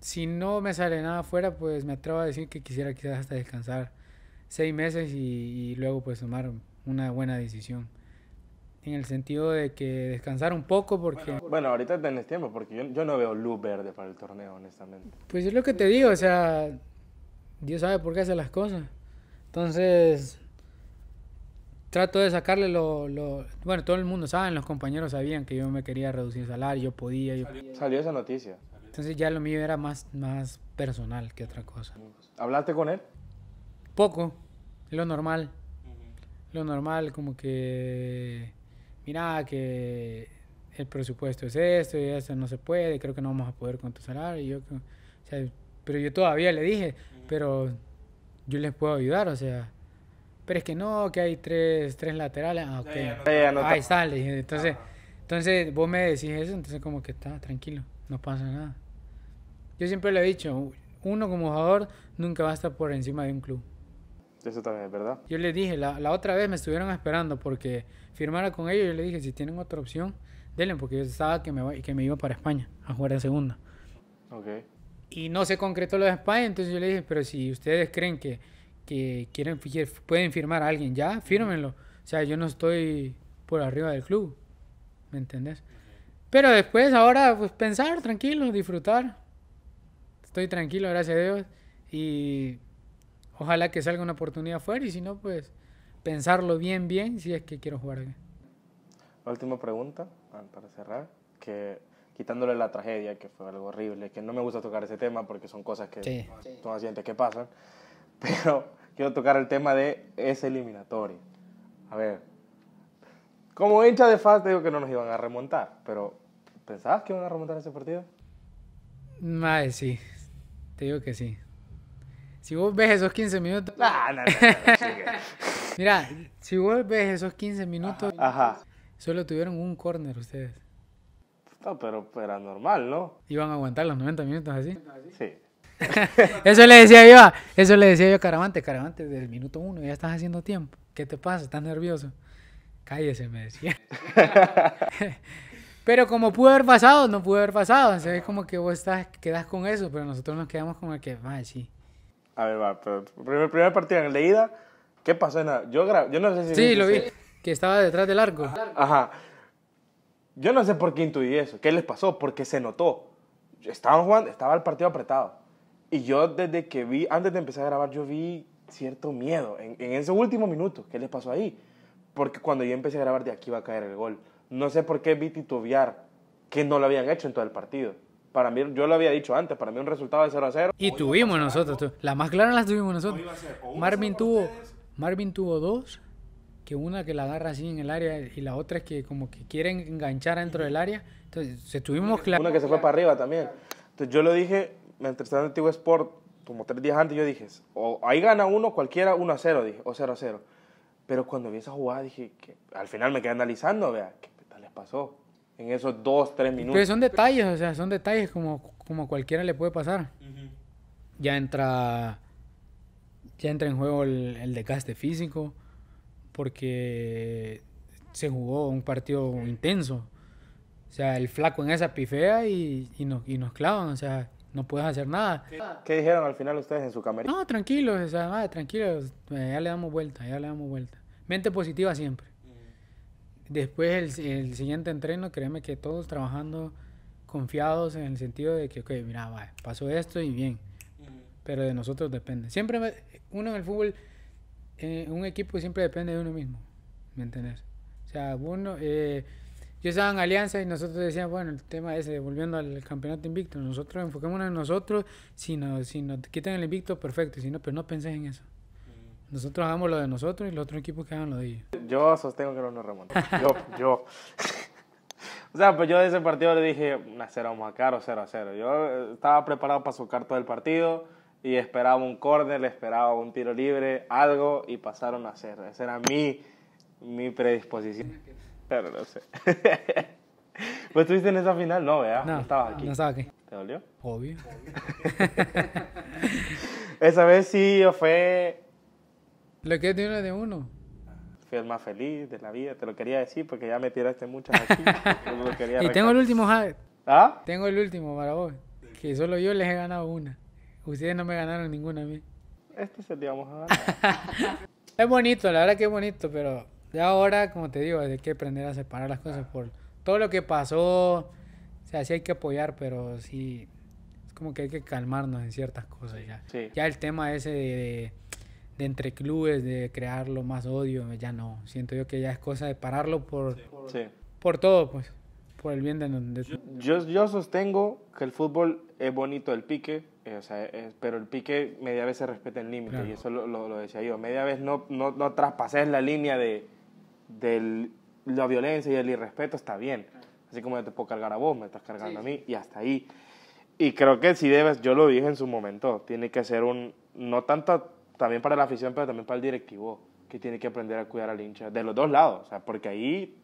A: si no me sale nada fuera, pues me atrevo a decir que quisiera quizás hasta descansar seis meses y, y luego pues tomar una buena decisión en el sentido de que descansar un poco porque...
B: Bueno, ahorita tenés tiempo porque yo, yo, no veo luz verde para el torneo, honestamente.
A: Pues es lo que te digo, o sea, Dios sabe por qué hace las cosas. Entonces, trato de sacarle lo... lo... Bueno, todo el mundo sabe, los compañeros sabían que yo me quería reducir el salario, yo podía... Salió, esa noticia. Entonces ya lo mío era más, más personal que otra cosa. ¿Hablaste con él? Poco, lo normal. Lo normal, como que mira que el presupuesto es esto y eso no se puede, creo que no vamos a poder con tu salario. yo, pero yo todavía le dije, pero yo les puedo ayudar, o sea, pero es que no, que hay tres, tres laterales, ah, ok, ahí está, entonces, entonces vos me decís eso, entonces como que está, tranquilo, no pasa nada. Yo siempre le he dicho, uno como jugador nunca va a estar por encima de un club.
B: Eso también verdad.
A: Yo le dije, la, la, otra vez me estuvieron esperando porque firmara con ellos. Yo le dije, si tienen otra opción, denle, porque yo estaba que me, que me iba para España a jugar de segunda. Ok. Y no se concretó lo de España, entonces yo le dije, pero si ustedes creen que, que quieren, pueden firmar a alguien ya, fírmenlo. O sea, yo no estoy por arriba del club, ¿me entendés? Pero después, ahora, pues pensar tranquilo, disfrutar. Estoy tranquilo, gracias a Dios. Y ojalá que salga una oportunidad fuera y si no, pues pensarlo bien, bien, si es que quiero jugar
B: la Última pregunta, ah, para cerrar, que quitándole la tragedia, que fue algo horrible, que no me gusta tocar ese tema porque son cosas que sí. son accidentes que pasan, pero quiero tocar el tema de ese eliminatorio. A ver, como hincha de FAS, digo que no nos iban a
A: remontar, pero ¿pensabas que iban a remontar ese partido? Madre, sí, te digo que sí. Si vos ves esos 15 minutos. Mira, si vos ves esos 15 minutos. Ajá, Solo tuvieron un corner ustedes. No, pero era normal, ¿no? Iban a aguantar los 90 minutos así. Sí. eso le decía yo, eso le decía yo a Caravante, Caravante, desde el minuto uno ya estás haciendo tiempo. ¿Qué te pasa? ¿Estás nervioso? Cállese, me decía. pero como pudo haber pasado, no pudo haber pasado. Entonces ve como que vos estás, quedas con eso, pero nosotros nos quedamos como que, ah, sí
B: a ver, va, primer, partido en leída ¿qué pasó? En yo, yo no sé si... Sí, lo vi,
A: que estaba detrás del arco.
B: Ajá. Yo no sé por qué intuí eso, qué les pasó, porque se notó. Estaban jugando, estaba el partido apretado. Y yo desde que vi, antes de empezar a grabar, yo vi cierto miedo en, ese último minuto, qué les pasó ahí. Porque cuando yo empecé a grabar, de aquí va a caer el gol. No sé por qué vi titubear que no lo habían hecho en todo el partido para mí, yo lo había dicho antes, para mí un resultado
A: de 0 a 0. Y tuvimos nosotros, tú, las más clara las tuvimos nosotros. Marvin tuvo, Marvin tuvo dos, que una que la agarra así en el área y la otra es que como que quieren enganchar dentro del área. Entonces, se tuvimos claro.
B: Una que se fue para arriba también. Entonces, yo lo dije, mientras estaba en Antiguo Sport, como tres días antes, yo dije, o ahí gana uno, cualquiera 1 a 0, dije, o 0 a 0. Pero cuando vi esa jugada, dije, que al final me quedé analizando, vea, ¿qué tal les pasó? en esos dos, tres minutos. Pero son detalles,
A: o sea, son detalles como, como cualquiera le puede pasar. Ya entra ya entra en juego el, el desgaste físico porque se jugó un partido intenso. O sea, el flaco en esa pifea y, y, nos, y nos clavan, o sea, no puedes hacer nada.
B: ¿Qué, dijeron al final ustedes en su camerino? No,
A: tranquilos, o sea, tranquilo, tranquilos, eh, ya le damos vuelta, ya le damos vuelta. Mente positiva siempre. Después el, siguiente entreno, créeme que todos trabajando confiados en el sentido de que, ok, mira, pasó esto y bien. Pero de nosotros depende. Siempre uno en el fútbol, eh, un equipo siempre depende de uno mismo. ¿Me entendés? O sea, uno... Eh, yo estaba en Alianza y nosotros decíamos, bueno, el tema ese, volviendo al campeonato invicto, nosotros enfoquémonos en nosotros, si nos, si nos quitan el invicto, perfecto, si pero no pensé en eso. Nosotros hagamos lo de nosotros y los otros equipos que hagan lo de ellos.
B: Yo sostengo que no nos remontan. Yo, yo. O sea, pues yo de ese partido le dije, cero vamos a quedar o 0 a cero. Yo eh, estaba preparado para socar todo el partido y esperaba un córner, esperaba un tiro libre, algo, y pasaron a cero. Esa era mi, mi predisposición. Pero no sé. Pues estuviste en esa final? No, vea. No, no aquí. No estaba aquí. ¿Te dolió?
A: Obvio. esa vez sí yo fue lo que es de uno es de uno.
B: Fui el más feliz de la vida, te lo quería decir porque ya me tiraste muchas aquí.
A: y tengo el último, Javier. ¿Ah? Tengo el último para vos. Que solo yo les he ganado una. Ustedes no me ganaron ninguna a mí.
B: Este es el día vamos a
A: es bonito, la verdad que es bonito, pero ya ahora, como te digo, hay que aprender a separar las cosas por todo lo que pasó. O sea, sí hay que apoyar, pero sí, es como que hay que calmarnos en ciertas cosas ya. Ya el tema ese de de entre clubes, de crearlo más odio, ya no. Siento yo que ya es cosa de pararlo por, por todo, pues, por el bien de... donde
B: Yo, yo sostengo que el fútbol es bonito el pique, eh, o sea, pero el pique media vez se respeta el límite, y eso lo, lo, decía yo. Media vez no, no, traspases la línea de, de la violencia y el irrespeto, está bien. Así como yo te puedo cargar a vos, me estás cargando a mí, y hasta ahí. Y creo que si debes, yo lo dije en su momento, tiene que ser un, no tanto también para la afición, pero también para el directivo, que tiene que aprender a cuidar al hincha, de los dos lados, porque ahí,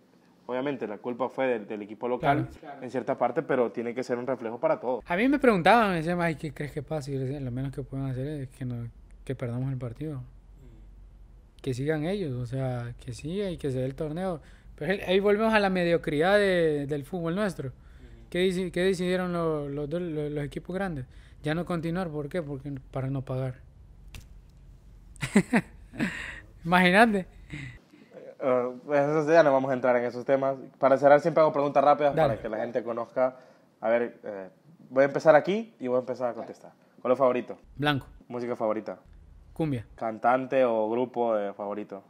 B: obviamente, la culpa fue del, equipo local en cierta parte, pero tiene que ser un reflejo para todos.
A: A mí me preguntaban, me decían, ay, ¿qué crees que pasa? lo menos que pueden hacer es que, no, que perdamos el partido. Que sigan ellos, o sea, que siga y que se dé el torneo. Pero ahí volvemos a la mediocridad del fútbol nuestro. ¿Qué, decidieron los, los, los equipos grandes? Ya no continuar, ¿por qué? Porque para no pagar. Imagínate.
B: Eh, eh, ya no vamos a entrar en esos temas. Para cerrar, siempre hago preguntas rápidas para que la gente conozca. A ver, eh, voy a empezar aquí y voy a empezar a contestar. ¿Cuál es favorito? Blanco. ¿Música favorita? Cumbia. ¿Cantante o grupo
A: favorito?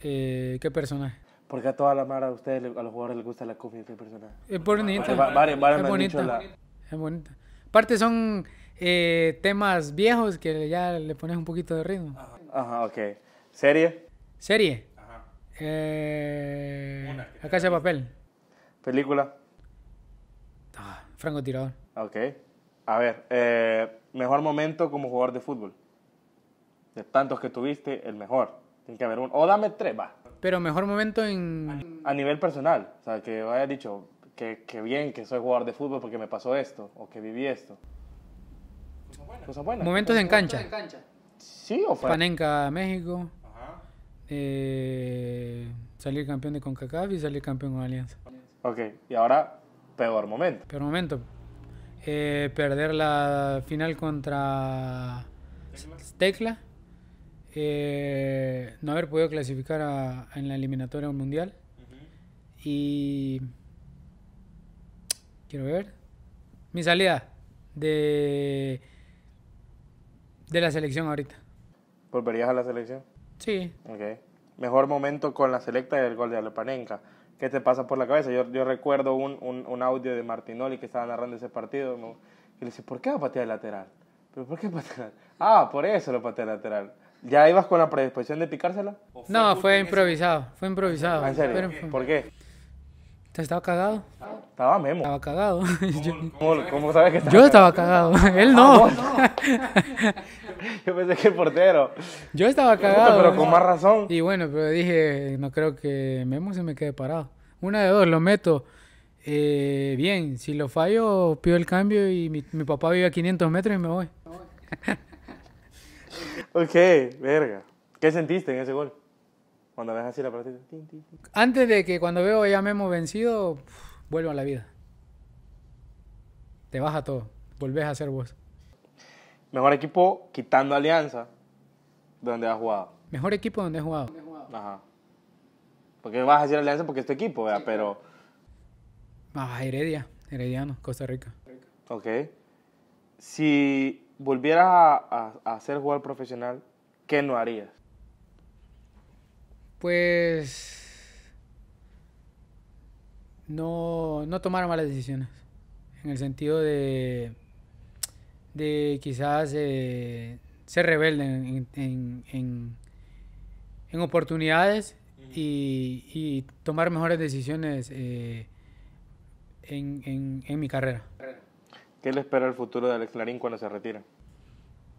A: ¿Qué personaje?
B: Porque a toda las mara ustedes, a los jugadores les gusta la cumbia, ¿qué personaje? Es bonita. es,
A: bonita. Aparte son temas viejos que ya le pones un poquito de ritmo.
B: Ajá, ok. ¿Serie?
A: ¿Serie? Ajá. Eh, Una Papel. ¿Película? Ah, francotirador.
B: Ok. A ver, eh, mejor momento como jugador de fútbol. De tantos que tuviste, el mejor. Tiene que haber uno. O dame tres, va.
A: Pero mejor momento en...
B: A nivel personal. O sea, que haya dicho, que, bien que soy jugador de fútbol porque me pasó esto, o que viví esto.
A: Cosas buenas. Cosas Momentos en cancha. Momentos en cancha. Sí, Panenka, México. Eh, salir campeón de CONCACAF y salir campeón con Alianza. Ok,
B: y ahora, peor momento.
A: Peor momento. Eh, perder la final contra Tecla. Eh, no haber podido clasificar en la eliminatoria mundial. Y. Quiero ver. Mi salida de. de la selección ahorita.
B: ¿Volverías a la selección? Sí. Ok. Mejor momento con la selecta y el gol de Alepanenka. ¿Qué te pasa por la cabeza? Yo, recuerdo un, audio de Martinoli que estaba narrando ese partido. Y le dice, ¿por qué va a patear lateral? ¿Pero por qué lateral? Ah, por eso lo pateé el lateral. ¿Ya ibas con la predisposición de picársela?
A: no, fue improvisado, fue improvisado. ¿Por qué? ¿Te estaba cagado? Estaba memo. Estaba cagado. ¿Cómo, sabes que estaba Yo estaba cagado, él no. Ah, no, no.
B: Yo pensé que el portero.
A: Yo estaba cagado. pero con más razón. Y bueno, pero dije, no creo que Memo se me quede parado. Una de dos, lo meto. Eh, bien, si lo fallo, pido el cambio y mi, papá vive a 500 metros y me voy.
B: ok, verga. ¿Qué sentiste en ese gol? Cuando ves así la partida
A: Antes de que cuando veo ya Memo vencido, vuelvo a la vida. Te baja todo. Volvés a ser vos.
B: Mejor equipo quitando Alianza, donde ha jugado.
A: Mejor equipo donde ha jugado.
B: Ajá. Porque vas a decir Alianza porque es tu equipo, ¿verdad? Pero.
A: Ah, Heredia, Herediano, Costa Rica.
B: Ok. Si volvieras a, a, a ser jugador profesional, ¿qué no harías?
A: Pues. No, no tomar malas decisiones. En el sentido de de quizás eh, se en, oportunidades y, tomar mejores decisiones eh, en, mi carrera.
B: ¿Qué le espera el futuro de Alex clarín cuando se retira?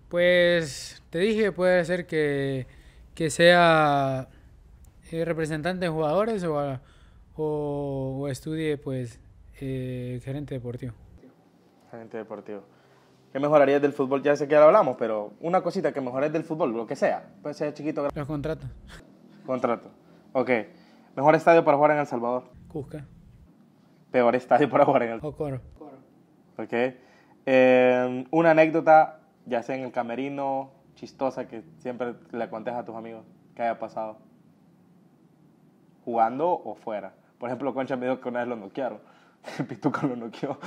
A: Pues te dije, puede ser que, sea eh, representante de jugadores o, o, estudie pues eh, gerente deportivo.
B: Gerente deportivo. ¿Qué mejoraría del fútbol? Ya sé que ya lo hablamos, pero una cosita que mejores del fútbol, lo que sea. Puede ser chiquito. Los contratos. Contrato. Ok. Mejor estadio para jugar en El Salvador. Cusca. Peor estadio para jugar en El
A: Salvador. Coro.
B: Ok. Em, una anécdota, ya sea en el camerino, chistosa, que siempre le contes a tus amigos que haya pasado. Jugando o fuera. Por ejemplo, Concha me dijo que una vez lo noquearon.
A: El lo noqueó.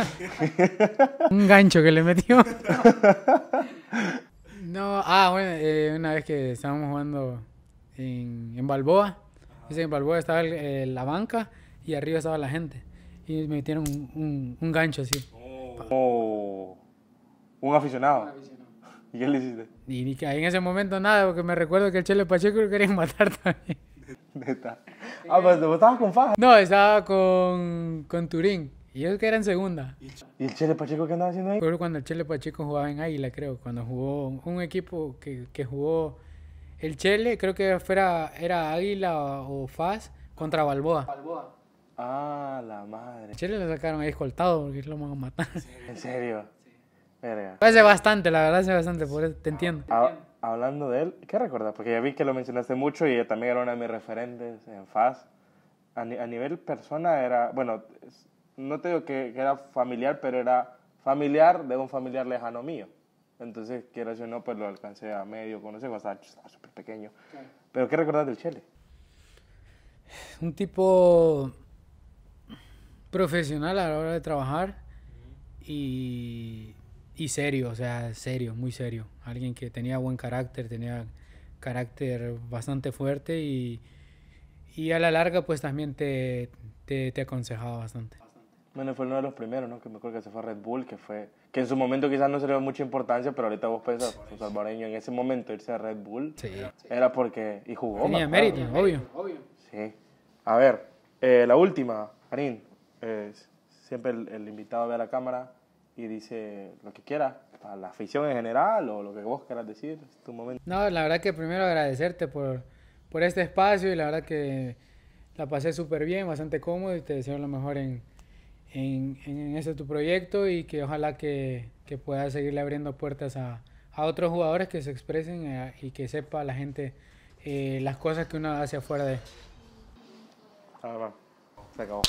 A: Un gancho que le metió. No, ah, bueno, eh, una vez que estábamos jugando en, Balboa, dice en Balboa estaba eh, la banca y arriba estaba la gente. Y me metieron un, gancho así.
B: Oh. Un aficionado.
A: ¿Y qué le hiciste? en ese momento nada, porque me recuerdo que el Chelo Pacheco lo querían matar también.
B: Ah, pues estabas con Faz.
A: No, estaba con, con Turín. Y creo que era en segunda. ¿Y el Chele Pacheco qué andaba haciendo ahí? Recuerdo cuando el Chele Pacheco jugaba en Águila, creo. Cuando jugó un equipo que, que jugó el Chele, creo que fuera, era Águila o, Faz contra Balboa. Balboa. Ah, la madre. El Chele lo sacaron ahí escoltado porque lo van a matar.
B: ¿En serio? Sí.
A: bastante, la verdad, hace bastante. te entiendo.
B: Ah, hablando de él, ¿qué recordas Porque ya vi que lo mencionaste mucho y también era uno de mis referentes en FAS. A, nivel persona era, bueno, no te digo que, que, era familiar, pero era familiar de un familiar lejano mío. Entonces, quiero decir, no, pues lo alcancé a medio conocer, estaba súper pequeño. Pero, ¿qué recordas del
A: Chele? Un tipo profesional a la hora de trabajar y y serio, o sea, serio, muy serio. Alguien que tenía buen carácter, tenía carácter bastante fuerte y, a la larga pues también te, te, te, aconsejaba bastante.
B: Bueno, fue uno de los primeros, ¿no? Que me acuerdo que se fue a Red Bull, que fue... Que en su momento quizás no se le dio mucha importancia, pero ahorita vos pensás, un salvadoreño en ese momento irse a Red Bull sí. era porque... Y jugó. Tenía mérito, obvio. Sí. A ver, eh, la última, Arín. siempre el, el invitado ve a la cámara y dice lo que quiera, la afición en general o lo que vos quieras decir, es tu momento.
A: No, la verdad que primero agradecerte por, por este espacio y la verdad que la pasé súper bien, bastante cómodo y te deseo lo mejor en, en, este tu proyecto y que ojalá que, puedas seguirle abriendo puertas a, a otros jugadores que se expresen eh, y que sepa la gente eh, las cosas que uno hace afuera de...
B: Se acabó.